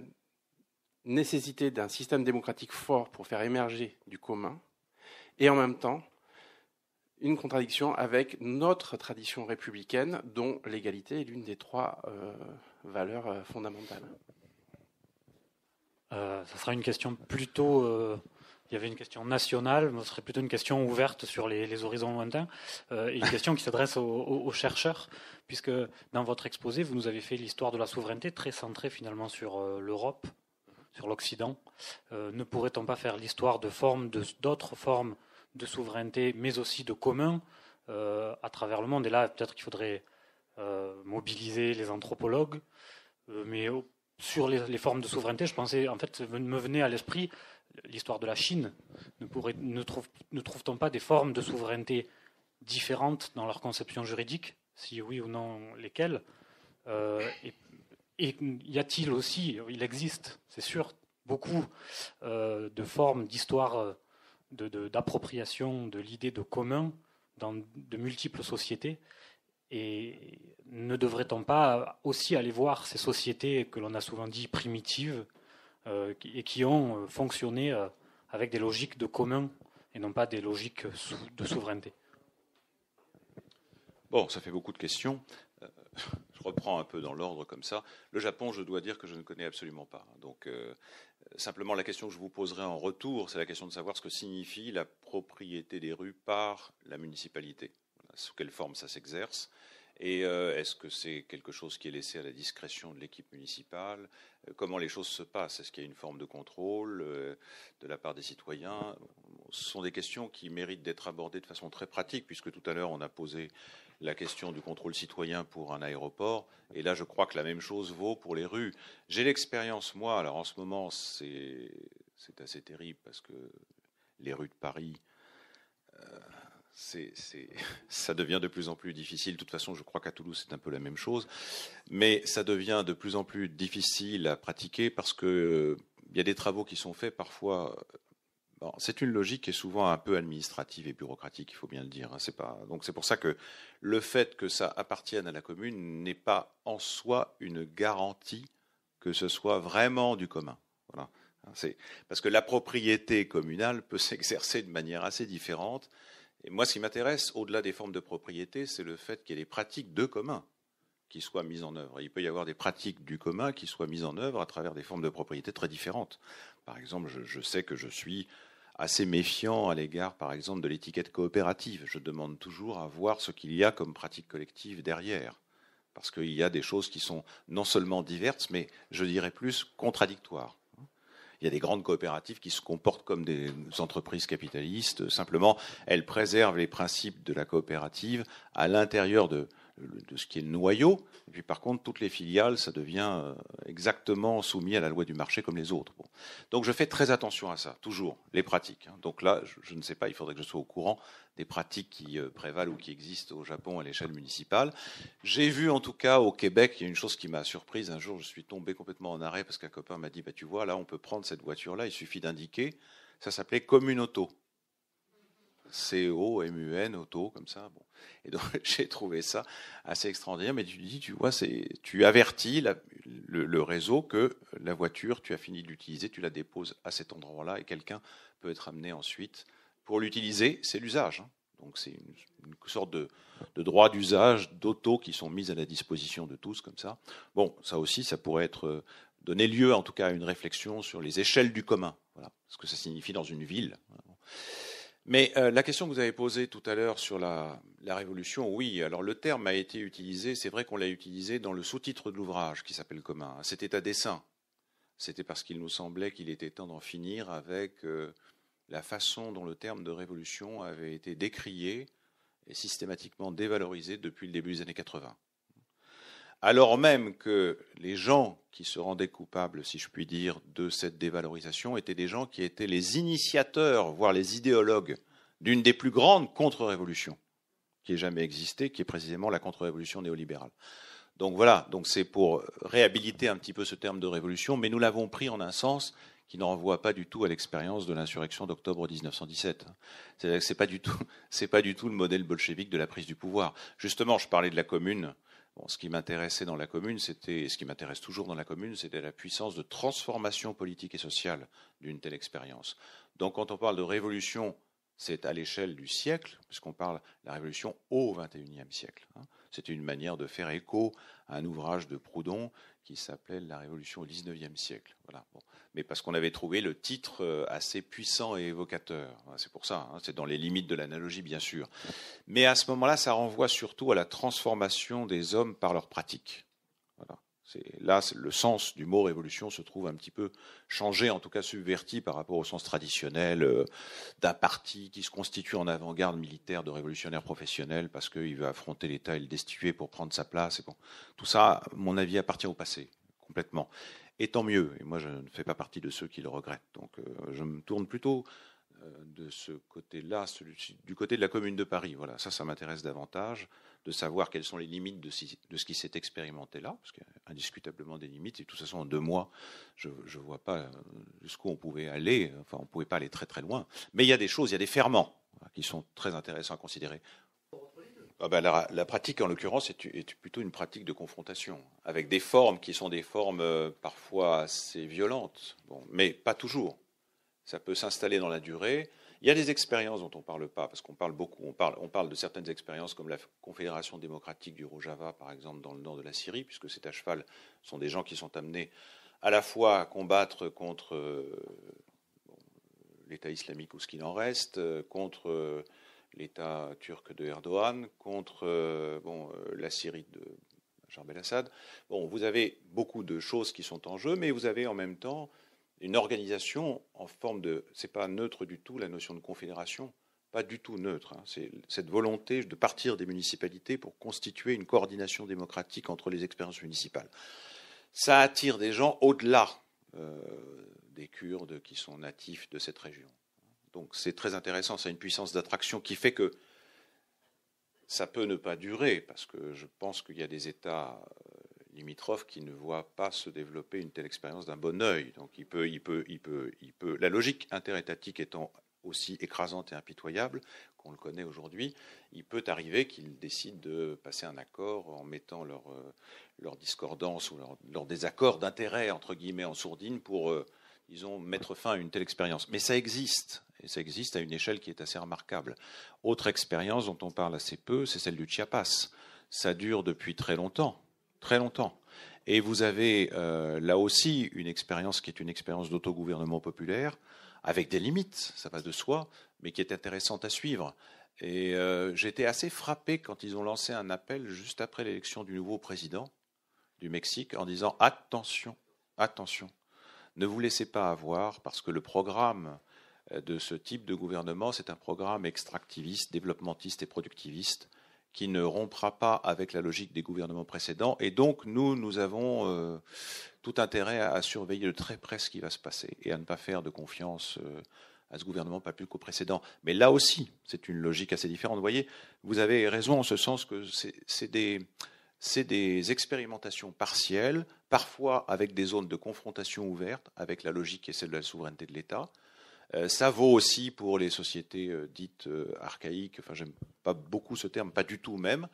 nécessité d'un système démocratique fort pour faire émerger du commun et en même temps une contradiction avec notre tradition républicaine dont l'égalité est l'une des trois euh, valeurs fondamentales. Euh, ça sera une question plutôt. Euh, il y avait une question nationale, mais ce serait plutôt une question ouverte sur les, horizons lointains, euh, et une question qui s'adresse aux, chercheurs, puisque dans votre exposé, vous nous avez fait l'histoire de la souveraineté très centrée finalement sur l'Europe, sur l'Occident. ne pourrait-on pas faire l'histoire de formes, d'autres formes de souveraineté, mais aussi de communs à travers le monde Et là, peut-être qu'il faudrait mobiliser les anthropologues, mais sur les, formes de souveraineté, je pensais, en fait, me venait à l'esprit l'histoire de la Chine. Ne, ne, trouve, t on pas des formes de souveraineté différentes dans leur conception juridique Si oui ou non, lesquelles euh, et, y a-t-il aussi, il existe, c'est sûr, beaucoup euh, de formes d'histoire euh, d'appropriation de, de l'idée de commun dans de multiples sociétés et ne devrait-on pas aussi aller voir ces sociétés que l'on a souvent dit primitives euh, et qui ont euh, fonctionné euh, avec des logiques de commun et non pas des logiques de souveraineté Bon, ça fait beaucoup de questions. je reprends un peu dans l'ordre comme ça. Le Japon, je dois dire que je ne connais absolument pas. Donc, simplement, la question que je vous poserai en retour, c'est la question de savoir ce que signifie la propriété des rues par la municipalité sous quelle forme ça s'exerce et euh, est-ce que c'est quelque chose qui est laissé à la discrétion de l'équipe municipale euh, Comment les choses se passent Est-ce qu'il y a une forme de contrôle euh, de la part des citoyens Ce sont des questions qui méritent d'être abordées de façon très pratique, puisque tout à l'heure on a posé la question du contrôle citoyen pour un aéroport, et là je crois que la même chose vaut pour les rues. J'ai l'expérience, moi, alors en ce moment c'est assez terrible, parce que les rues de Paris... ça devient de plus en plus difficile. De toute façon, je crois qu'à Toulouse, c'est un peu la même chose. Mais ça devient de plus en plus difficile à pratiquer parce qu'il euh, il y a des travaux qui sont faits parfois. Euh, c'est une logique qui est souvent un peu administrative et bureaucratique, il faut bien le dire. Hein, c'est pas... Donc c'est pour ça que le fait que ça appartienne à la commune n'est pas en soi une garantie que ce soit vraiment du commun. Voilà. Parce que la propriété communale peut s'exercer de manière assez différente et moi, ce qui m'intéresse, au-delà des formes de propriété, c'est le fait qu'il y ait des pratiques de commun qui soient mises en œuvre. il peut y avoir des pratiques du commun qui soient mises en œuvre à travers des formes de propriété très différentes. Par exemple, je, je sais que je suis assez méfiant à l'égard, par exemple, de l'étiquette coopérative. Je demande toujours à voir ce qu'il y a comme pratique collective derrière. Parce qu'il y a des choses qui sont non seulement diverses, mais je dirais plus contradictoires il y a des grandes coopératives qui se comportent comme des entreprises capitalistes. Simplement, elles préservent les principes de la coopérative à l'intérieur de de ce qui est le noyau. Et puis par contre, toutes les filiales, ça devient euh, exactement soumis à la loi du marché comme les autres. Donc je fais très attention à ça, toujours, les pratiques. Hein. Donc là, je, ne sais pas, il faudrait que je sois au courant des pratiques qui euh, prévalent ou qui existent au Japon à l'échelle municipale. J'ai vu en tout cas au Québec, il y a une chose qui m'a surprise, un jour je suis tombé complètement en arrêt parce qu'un copain m'a dit, bah, tu vois, là on peut prendre cette voiture-là, il suffit d'indiquer, ça s'appelait commune auto c o m n auto, comme ça. Bon. Et donc, j'ai trouvé ça assez extraordinaire. Mais tu dis, tu vois, c'est, tu avertis le, réseau que la voiture, tu as fini de l'utiliser, tu la déposes à cet endroit-là et quelqu'un peut être amené ensuite pour l'utiliser. C'est l'usage. Hein. Donc, c'est une, sorte de, droit d'usage, d'auto qui sont mises à la disposition de tous, comme ça. Bon, ça aussi, ça pourrait être euh, donner lieu, en tout cas, à une réflexion sur les échelles du commun. Voilà ce que ça signifie dans une ville. Mais euh, la question que vous avez posée tout à l'heure sur la, révolution, oui, alors le terme a été utilisé, c'est vrai qu'on l'a utilisé dans le sous-titre de l'ouvrage qui s'appelle Commun. Hein. C'était à dessein. C'était parce qu'il nous semblait qu'il était temps d'en finir avec euh, la façon dont le terme de révolution avait été décrié et systématiquement dévalorisé depuis le début des années 80 alors même que les gens qui se rendaient coupables, si je puis dire, de cette dévalorisation étaient des gens qui étaient les initiateurs, voire les idéologues, d'une des plus grandes contre-révolutions qui ait jamais existé, qui est précisément la contre-révolution néolibérale. Donc voilà, donc c'est pour réhabiliter un petit peu ce terme de révolution, mais nous l'avons pris en un sens qui ne renvoie pas du tout à l'expérience de l'insurrection d'octobre 1917. C'est-à-dire que ce pas pas du tout le modèle bolchevique de la prise du pouvoir. Justement, je parlais de la commune ce qui m'intéressait dans la commune, c'était, ce qui m'intéresse toujours dans la commune, c'était la puissance de transformation politique et sociale d'une telle expérience. Donc, quand on parle de révolution, c'est à l'échelle du siècle, puisqu'on parle de la révolution au XXIe siècle. Hein. C'était une manière de faire écho à un ouvrage de Proudhon qui s'appelait La Révolution au XIXe siècle. Mais parce qu'on avait trouvé le titre euh, assez puissant et évocateur. C'est pour ça, hein, c'est dans les limites de l'analogie, bien sûr. Mais à ce moment-là, ça renvoie surtout à la transformation des hommes par leurs pratiques là, le sens du mot révolution se trouve un petit peu changé, en tout cas subverti par rapport au sens traditionnel euh, d'un parti qui se constitue en avant-garde militaire de révolutionnaires professionnels parce qu'il veut affronter l'État et le destituer pour prendre sa place. Et bon, tout ça, mon avis, appartient au passé, complètement. Et tant mieux. Et moi, je ne fais pas partie de ceux qui le regrettent. Donc, euh, je me tourne plutôt euh, de ce côté-là, du côté de la Commune de Paris. Voilà, ça, ça m'intéresse davantage de savoir quelles sont les limites de, de ce qui s'est expérimenté là, parce qu'il y a indiscutablement des limites. Et de toute façon, en deux mois, je ne vois pas euh, jusqu'où on pouvait aller. Enfin, on ne pouvait pas aller très très loin. Mais il y a des choses, il y a des ferments hein, qui sont très intéressants à considérer. Ah bah, la, pratique, en l'occurrence, est, plutôt une pratique de confrontation, avec des formes qui sont des formes euh, parfois assez violentes, mais pas toujours ça peut s'installer dans la durée. Il y a des expériences dont on ne parle pas, parce qu'on parle beaucoup, on parle, on parle de certaines expériences comme la Confédération démocratique du Rojava, par exemple, dans le nord de la Syrie, puisque c'est à cheval, sont des gens qui sont amenés à la fois à combattre contre euh, l'État islamique ou ce qu'il en reste, euh, contre euh, l'État turc de Erdogan, contre bon, la Syrie de Jarbel assad Bon, vous avez beaucoup de choses qui sont en jeu, mais vous avez en même temps une organisation en forme de. C'est pas neutre du tout la notion de confédération, pas du tout neutre. Hein. C'est cette volonté de partir des municipalités pour constituer une coordination démocratique entre les expériences municipales. Ça attire des gens au-delà euh, des Kurdes qui sont natifs de cette région. Donc c'est très intéressant, ça a une puissance d'attraction qui fait que ça peut ne pas durer, parce que je pense qu'il y a des États euh, limitrophe qui ne voit pas se développer une telle expérience d'un bon oeil Donc il peut, il peut, il peut, il peut. La logique interétatique étant aussi écrasante et impitoyable qu'on le connaît aujourd'hui, il peut arriver qu'ils décident de passer un accord en mettant leur, euh, leur discordance ou leur, leur désaccord d'intérêt, entre guillemets, en sourdine pour, euh, disons, mettre fin à une telle expérience. Mais ça existe, et ça existe à une échelle qui est assez remarquable. Autre expérience dont on parle assez peu, c'est celle du Chiapas. Ça dure depuis très longtemps très longtemps. Et vous avez euh, là aussi une expérience qui est une expérience d'autogouvernement populaire, avec des limites, ça passe de soi, mais qui est intéressante à suivre. Et euh, j'étais assez frappé quand ils ont lancé un appel juste après l'élection du nouveau président du Mexique en disant attention, attention, ne vous laissez pas avoir parce que le programme euh, de ce type de gouvernement, c'est un programme extractiviste, développementiste et productiviste qui ne rompra pas avec la logique des gouvernements précédents. Et donc, nous, nous avons euh, tout intérêt à, surveiller de très près ce qui va se passer et à ne pas faire de confiance euh, à ce gouvernement, pas plus qu'au précédent. Mais là aussi, c'est une logique assez différente. Vous voyez, vous avez raison en ce sens que c'est des, des expérimentations partielles, parfois avec des zones de confrontation ouvertes, avec la logique et celle de la souveraineté de l'État, euh, ça vaut aussi pour les sociétés euh, dites euh, archaïques. Enfin, j'aime pas beaucoup ce terme, pas du tout même.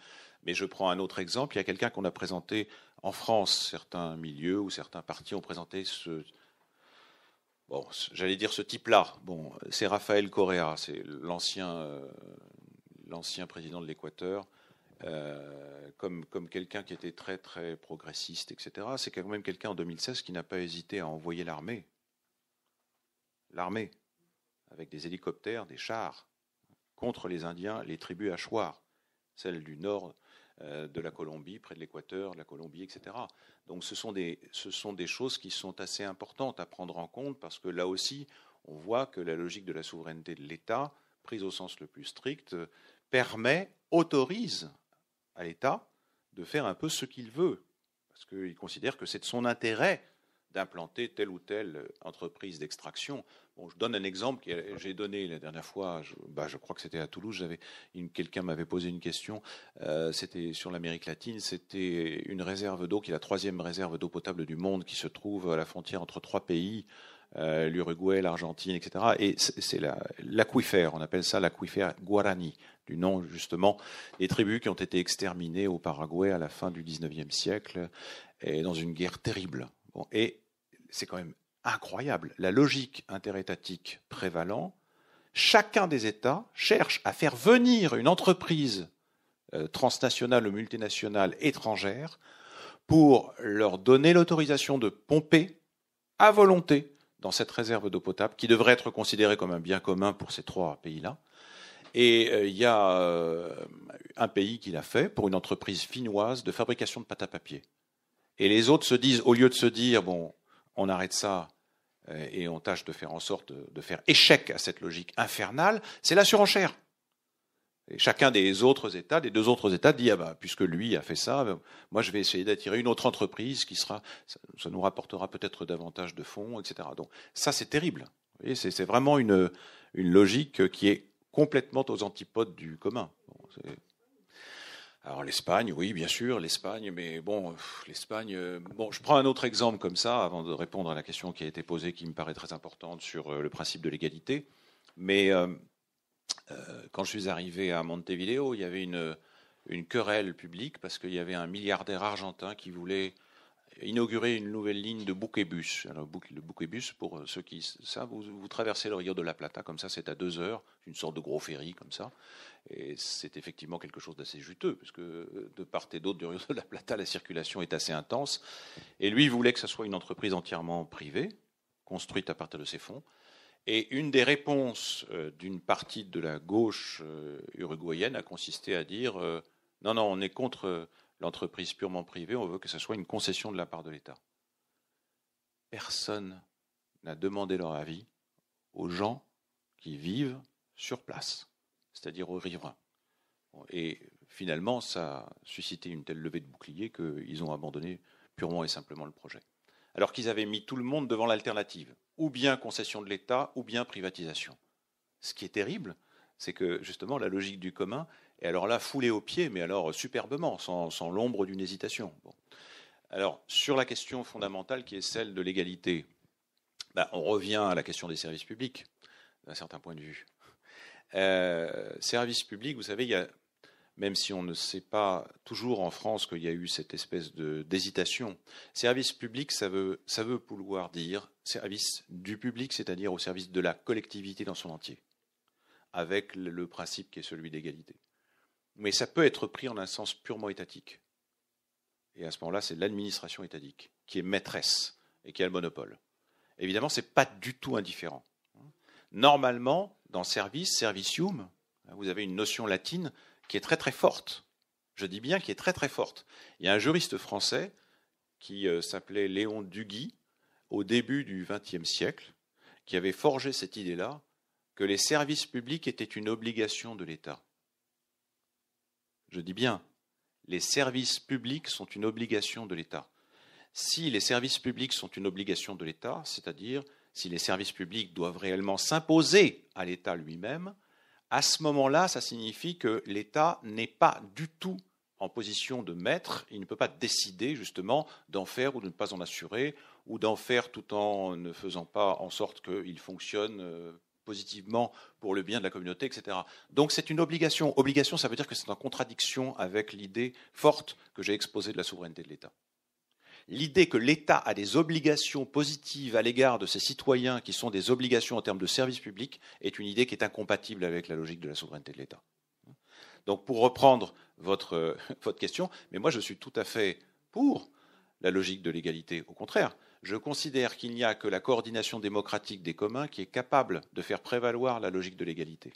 Mais je prends un autre exemple. Il y a quelqu'un qu'on a présenté en France. Certains milieux ou certains partis ont présenté ce, Bon, j'allais dire ce type-là. Bon, c'est Raphaël Correa, c'est l'ancien, l'ancien président de l'Équateur, comme, comme quelqu'un qui était très très progressiste, etc. C'est quand même quelqu'un en 2016 qui n'a pas hésité à envoyer l'armée. L'armée avec des hélicoptères, des chars, contre les Indiens, les tribus hachoirs, celles du nord euh, de la Colombie, près de l'Équateur, de la Colombie, etc. Donc ce sont, des, ce sont des choses qui sont assez importantes à prendre en compte parce que là aussi, on voit que la logique de la souveraineté de l'État, prise au sens le plus strict, permet, autorise à l'État de faire un peu ce qu'il veut, parce qu'il considère que c'est de son intérêt d'implanter telle ou telle entreprise d'extraction. Bon, je donne un exemple que j'ai donné la dernière fois, je, bah, crois que c'était à Toulouse, quelqu'un m'avait posé une question, euh, c'était sur l'Amérique latine, c'était une réserve d'eau qui est la troisième réserve d'eau potable du monde qui se trouve à la frontière entre trois pays, euh, l'Uruguay, l'Argentine, etc. Et c'est l'aquifère, on appelle ça l'aquifère guarani, du nom justement des tribus qui ont été exterminées au Paraguay à la fin du 19e siècle, et dans une guerre terrible et c'est quand même incroyable, la logique interétatique prévalant, chacun des États cherche à faire venir une entreprise euh, transnationale ou multinationale étrangère pour leur donner l'autorisation de pomper à volonté dans cette réserve d'eau potable qui devrait être considérée comme un bien commun pour ces trois pays-là. Et euh, il y a euh, un pays qui l'a fait pour une entreprise finnoise de fabrication de pâte à papier. Et les autres se disent, au lieu de se dire, bon, on arrête ça euh, et on tâche de faire en sorte de, faire échec à cette logique infernale, c'est la surenchère. Et chacun des autres États, des deux autres États, dit ah ben, puisque lui a fait ça, euh, moi je vais essayer d'attirer une autre entreprise qui sera, ça, nous rapportera peut-être davantage de fonds, etc. Donc ça c'est terrible. C'est vraiment une, une logique qui est complètement aux antipodes du commun. Alors l'Espagne, oui, bien sûr, l'Espagne, mais bon, l'Espagne. Euh, bon, je prends un autre exemple comme ça avant de répondre à la question qui a été posée, qui me paraît très importante sur euh, le principe de l'égalité. Mais euh, quand je suis arrivé à Montevideo, il y avait une, une querelle publique parce qu'il y avait un milliardaire argentin qui voulait inaugurer une nouvelle ligne de bus. Alors, le bus, pour ceux qui savent, vous, vous, traversez le Rio de la Plata, comme ça, c'est à deux heures, une sorte de gros ferry, comme ça. Et c'est effectivement quelque chose d'assez juteux, puisque euh, de part et d'autre du Rio de la Plata, la circulation est assez intense. Et lui voulait que ce soit une entreprise entièrement privée, construite à partir de ses fonds. Et une des réponses euh, d'une partie de la gauche euh, uruguayenne a consisté à dire non, non, on est contre l'entreprise purement privée, on veut que ce soit une concession de la part de l'État. Personne n'a demandé leur avis aux gens qui vivent sur place c'est-à-dire aux riverains. Et finalement, ça a suscité une telle levée de bouclier qu'ils ont abandonné purement et simplement le projet. Alors qu'ils avaient mis tout le monde devant l'alternative, ou bien concession de l'État, ou bien privatisation. Ce qui est terrible, c'est que justement la logique du commun est alors là foulée aux pieds, mais alors superbement, sans, l'ombre d'une hésitation. Alors, sur la question fondamentale qui est celle de l'égalité, bah, on revient à la question des services publics, d'un certain point de vue. Euh, service public, vous savez, même si on ne sait pas toujours en France qu'il y a eu cette espèce d'hésitation, service public, ça veut, ça veut vouloir dire service du public, c'est-à-dire au service de la collectivité dans son entier, avec le principe qui est celui d'égalité. Mais ça peut être pris en un sens purement étatique. Et à ce moment-là, c'est l'administration étatique qui est maîtresse et qui a le monopole. Évidemment, ce n'est pas du tout indifférent normalement, dans service, servicium, vous avez une notion latine qui est très très forte. Je dis bien qui est très très forte. Il y a un juriste français qui euh, s'appelait Léon Duguy, au début du XXe siècle, qui avait forgé cette idée-là, que les services publics étaient une obligation de l'État. Je dis bien, les services publics sont une obligation de l'État. Si les services publics sont une obligation de l'État, c'est-à-dire si les services publics doivent réellement s'imposer à l'État lui-même, à ce moment-là, ça signifie que l'État n'est pas du tout en position de maître, il ne peut pas décider justement d'en faire ou de ne pas en assurer, ou d'en faire tout en ne faisant pas en sorte qu'il fonctionne euh, positivement pour le bien de la communauté, etc. Donc c'est une obligation. Obligation, ça veut dire que c'est en contradiction avec l'idée forte que j'ai exposée de la souveraineté de l'État l'idée que l'État a des obligations positives à l'égard de ses citoyens, qui sont des obligations en termes de service public, est une idée qui est incompatible avec la logique de la souveraineté de l'État. Donc pour reprendre votre, euh, votre question, mais moi je suis tout à fait pour la logique de l'égalité. Au contraire, je considère qu'il n'y a que la coordination démocratique des communs qui est capable de faire prévaloir la logique de l'égalité.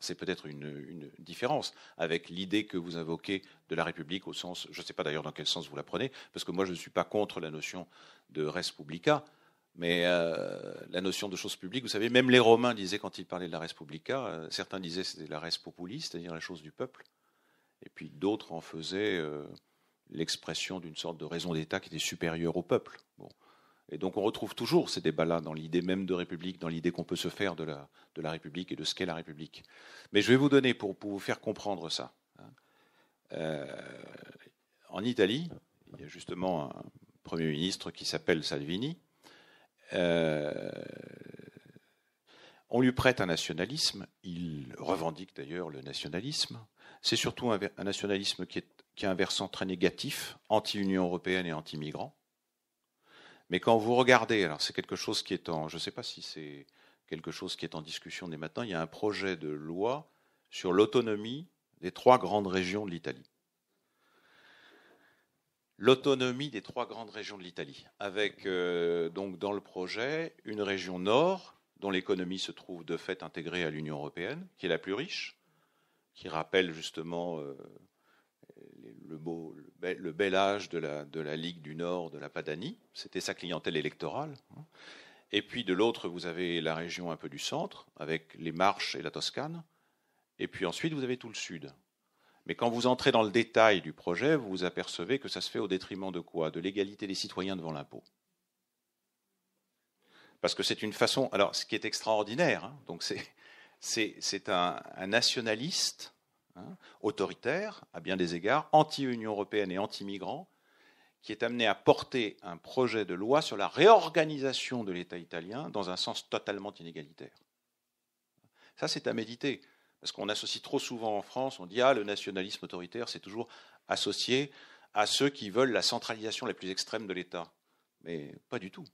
C'est peut-être une, différence avec l'idée que vous invoquez de la République au sens, je ne sais pas d'ailleurs dans quel sens vous la prenez, parce que moi je ne suis pas contre la notion de res publica, mais euh, la notion de chose publique, vous savez, même les Romains disaient quand ils parlaient de la res publica, euh, certains disaient c'était la res populi, c'est-à-dire la chose du peuple, et puis d'autres en faisaient euh, l'expression d'une sorte de raison d'État qui était supérieure au peuple. Bon. Et donc on retrouve toujours ces débats-là dans l'idée même de République, dans l'idée qu'on peut se faire de la, République et de ce qu'est la République. Mais je vais vous donner, pour, vous faire comprendre ça, hein, euh, en Italie, il y a justement un Premier ministre qui s'appelle Salvini. Euh, on lui prête un nationalisme, il revendique d'ailleurs le nationalisme. C'est surtout un, nationalisme qui, est, qui a un versant très négatif, anti-Union européenne et anti-migrants mais quand vous regardez, alors c'est quelque chose qui est en, je ne sais pas si c'est quelque chose qui est en discussion dès maintenant, il y a un projet de loi sur l'autonomie des trois grandes régions de l'Italie. L'autonomie des trois grandes régions de l'Italie, avec euh, donc dans le projet une région nord dont l'économie se trouve de fait intégrée à l'Union européenne, qui est la plus riche, qui rappelle justement euh, le, beau, le, bel, âge de la, de la Ligue du Nord, de la Padanie. C'était sa clientèle électorale. Hein. Et puis de l'autre, vous avez la région un peu du centre, avec les Marches et la Toscane. Et puis ensuite, vous avez tout le sud. Mais quand vous entrez dans le détail du projet, vous vous apercevez que ça se fait au détriment de quoi De l'égalité des citoyens devant l'impôt. Parce que c'est une façon. Alors, ce qui est extraordinaire, hein, donc c'est, c'est, un, un nationaliste Hein, autoritaire à bien des égards, anti-Union européenne et anti-migrants, qui est amené à porter un projet de loi sur la réorganisation de l'État italien dans un sens totalement inégalitaire. Ça, c'est à méditer, parce qu'on associe trop souvent en France, on dit ah le nationalisme autoritaire, c'est toujours associé à ceux qui veulent la centralisation la plus extrême de l'État. Mais pas du tout.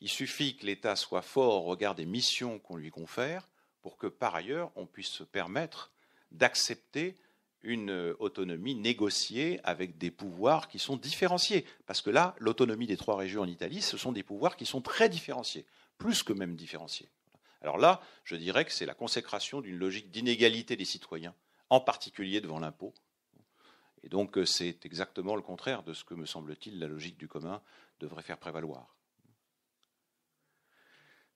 Il suffit que l'État soit fort au regard des missions qu'on lui confère pour que par ailleurs on puisse se permettre d'accepter une autonomie négociée avec des pouvoirs qui sont différenciés. Parce que là, l'autonomie des trois régions en Italie, ce sont des pouvoirs qui sont très différenciés, plus que même différenciés. Alors là, je dirais que c'est la consécration d'une logique d'inégalité des citoyens, en particulier devant l'impôt. Et donc euh, c'est exactement le contraire de ce que, me semble-t-il, la logique du commun devrait faire prévaloir.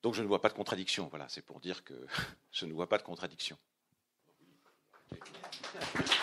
Donc je ne vois pas de contradiction. Voilà, c'est pour dire que je ne vois pas de contradiction. Thank you.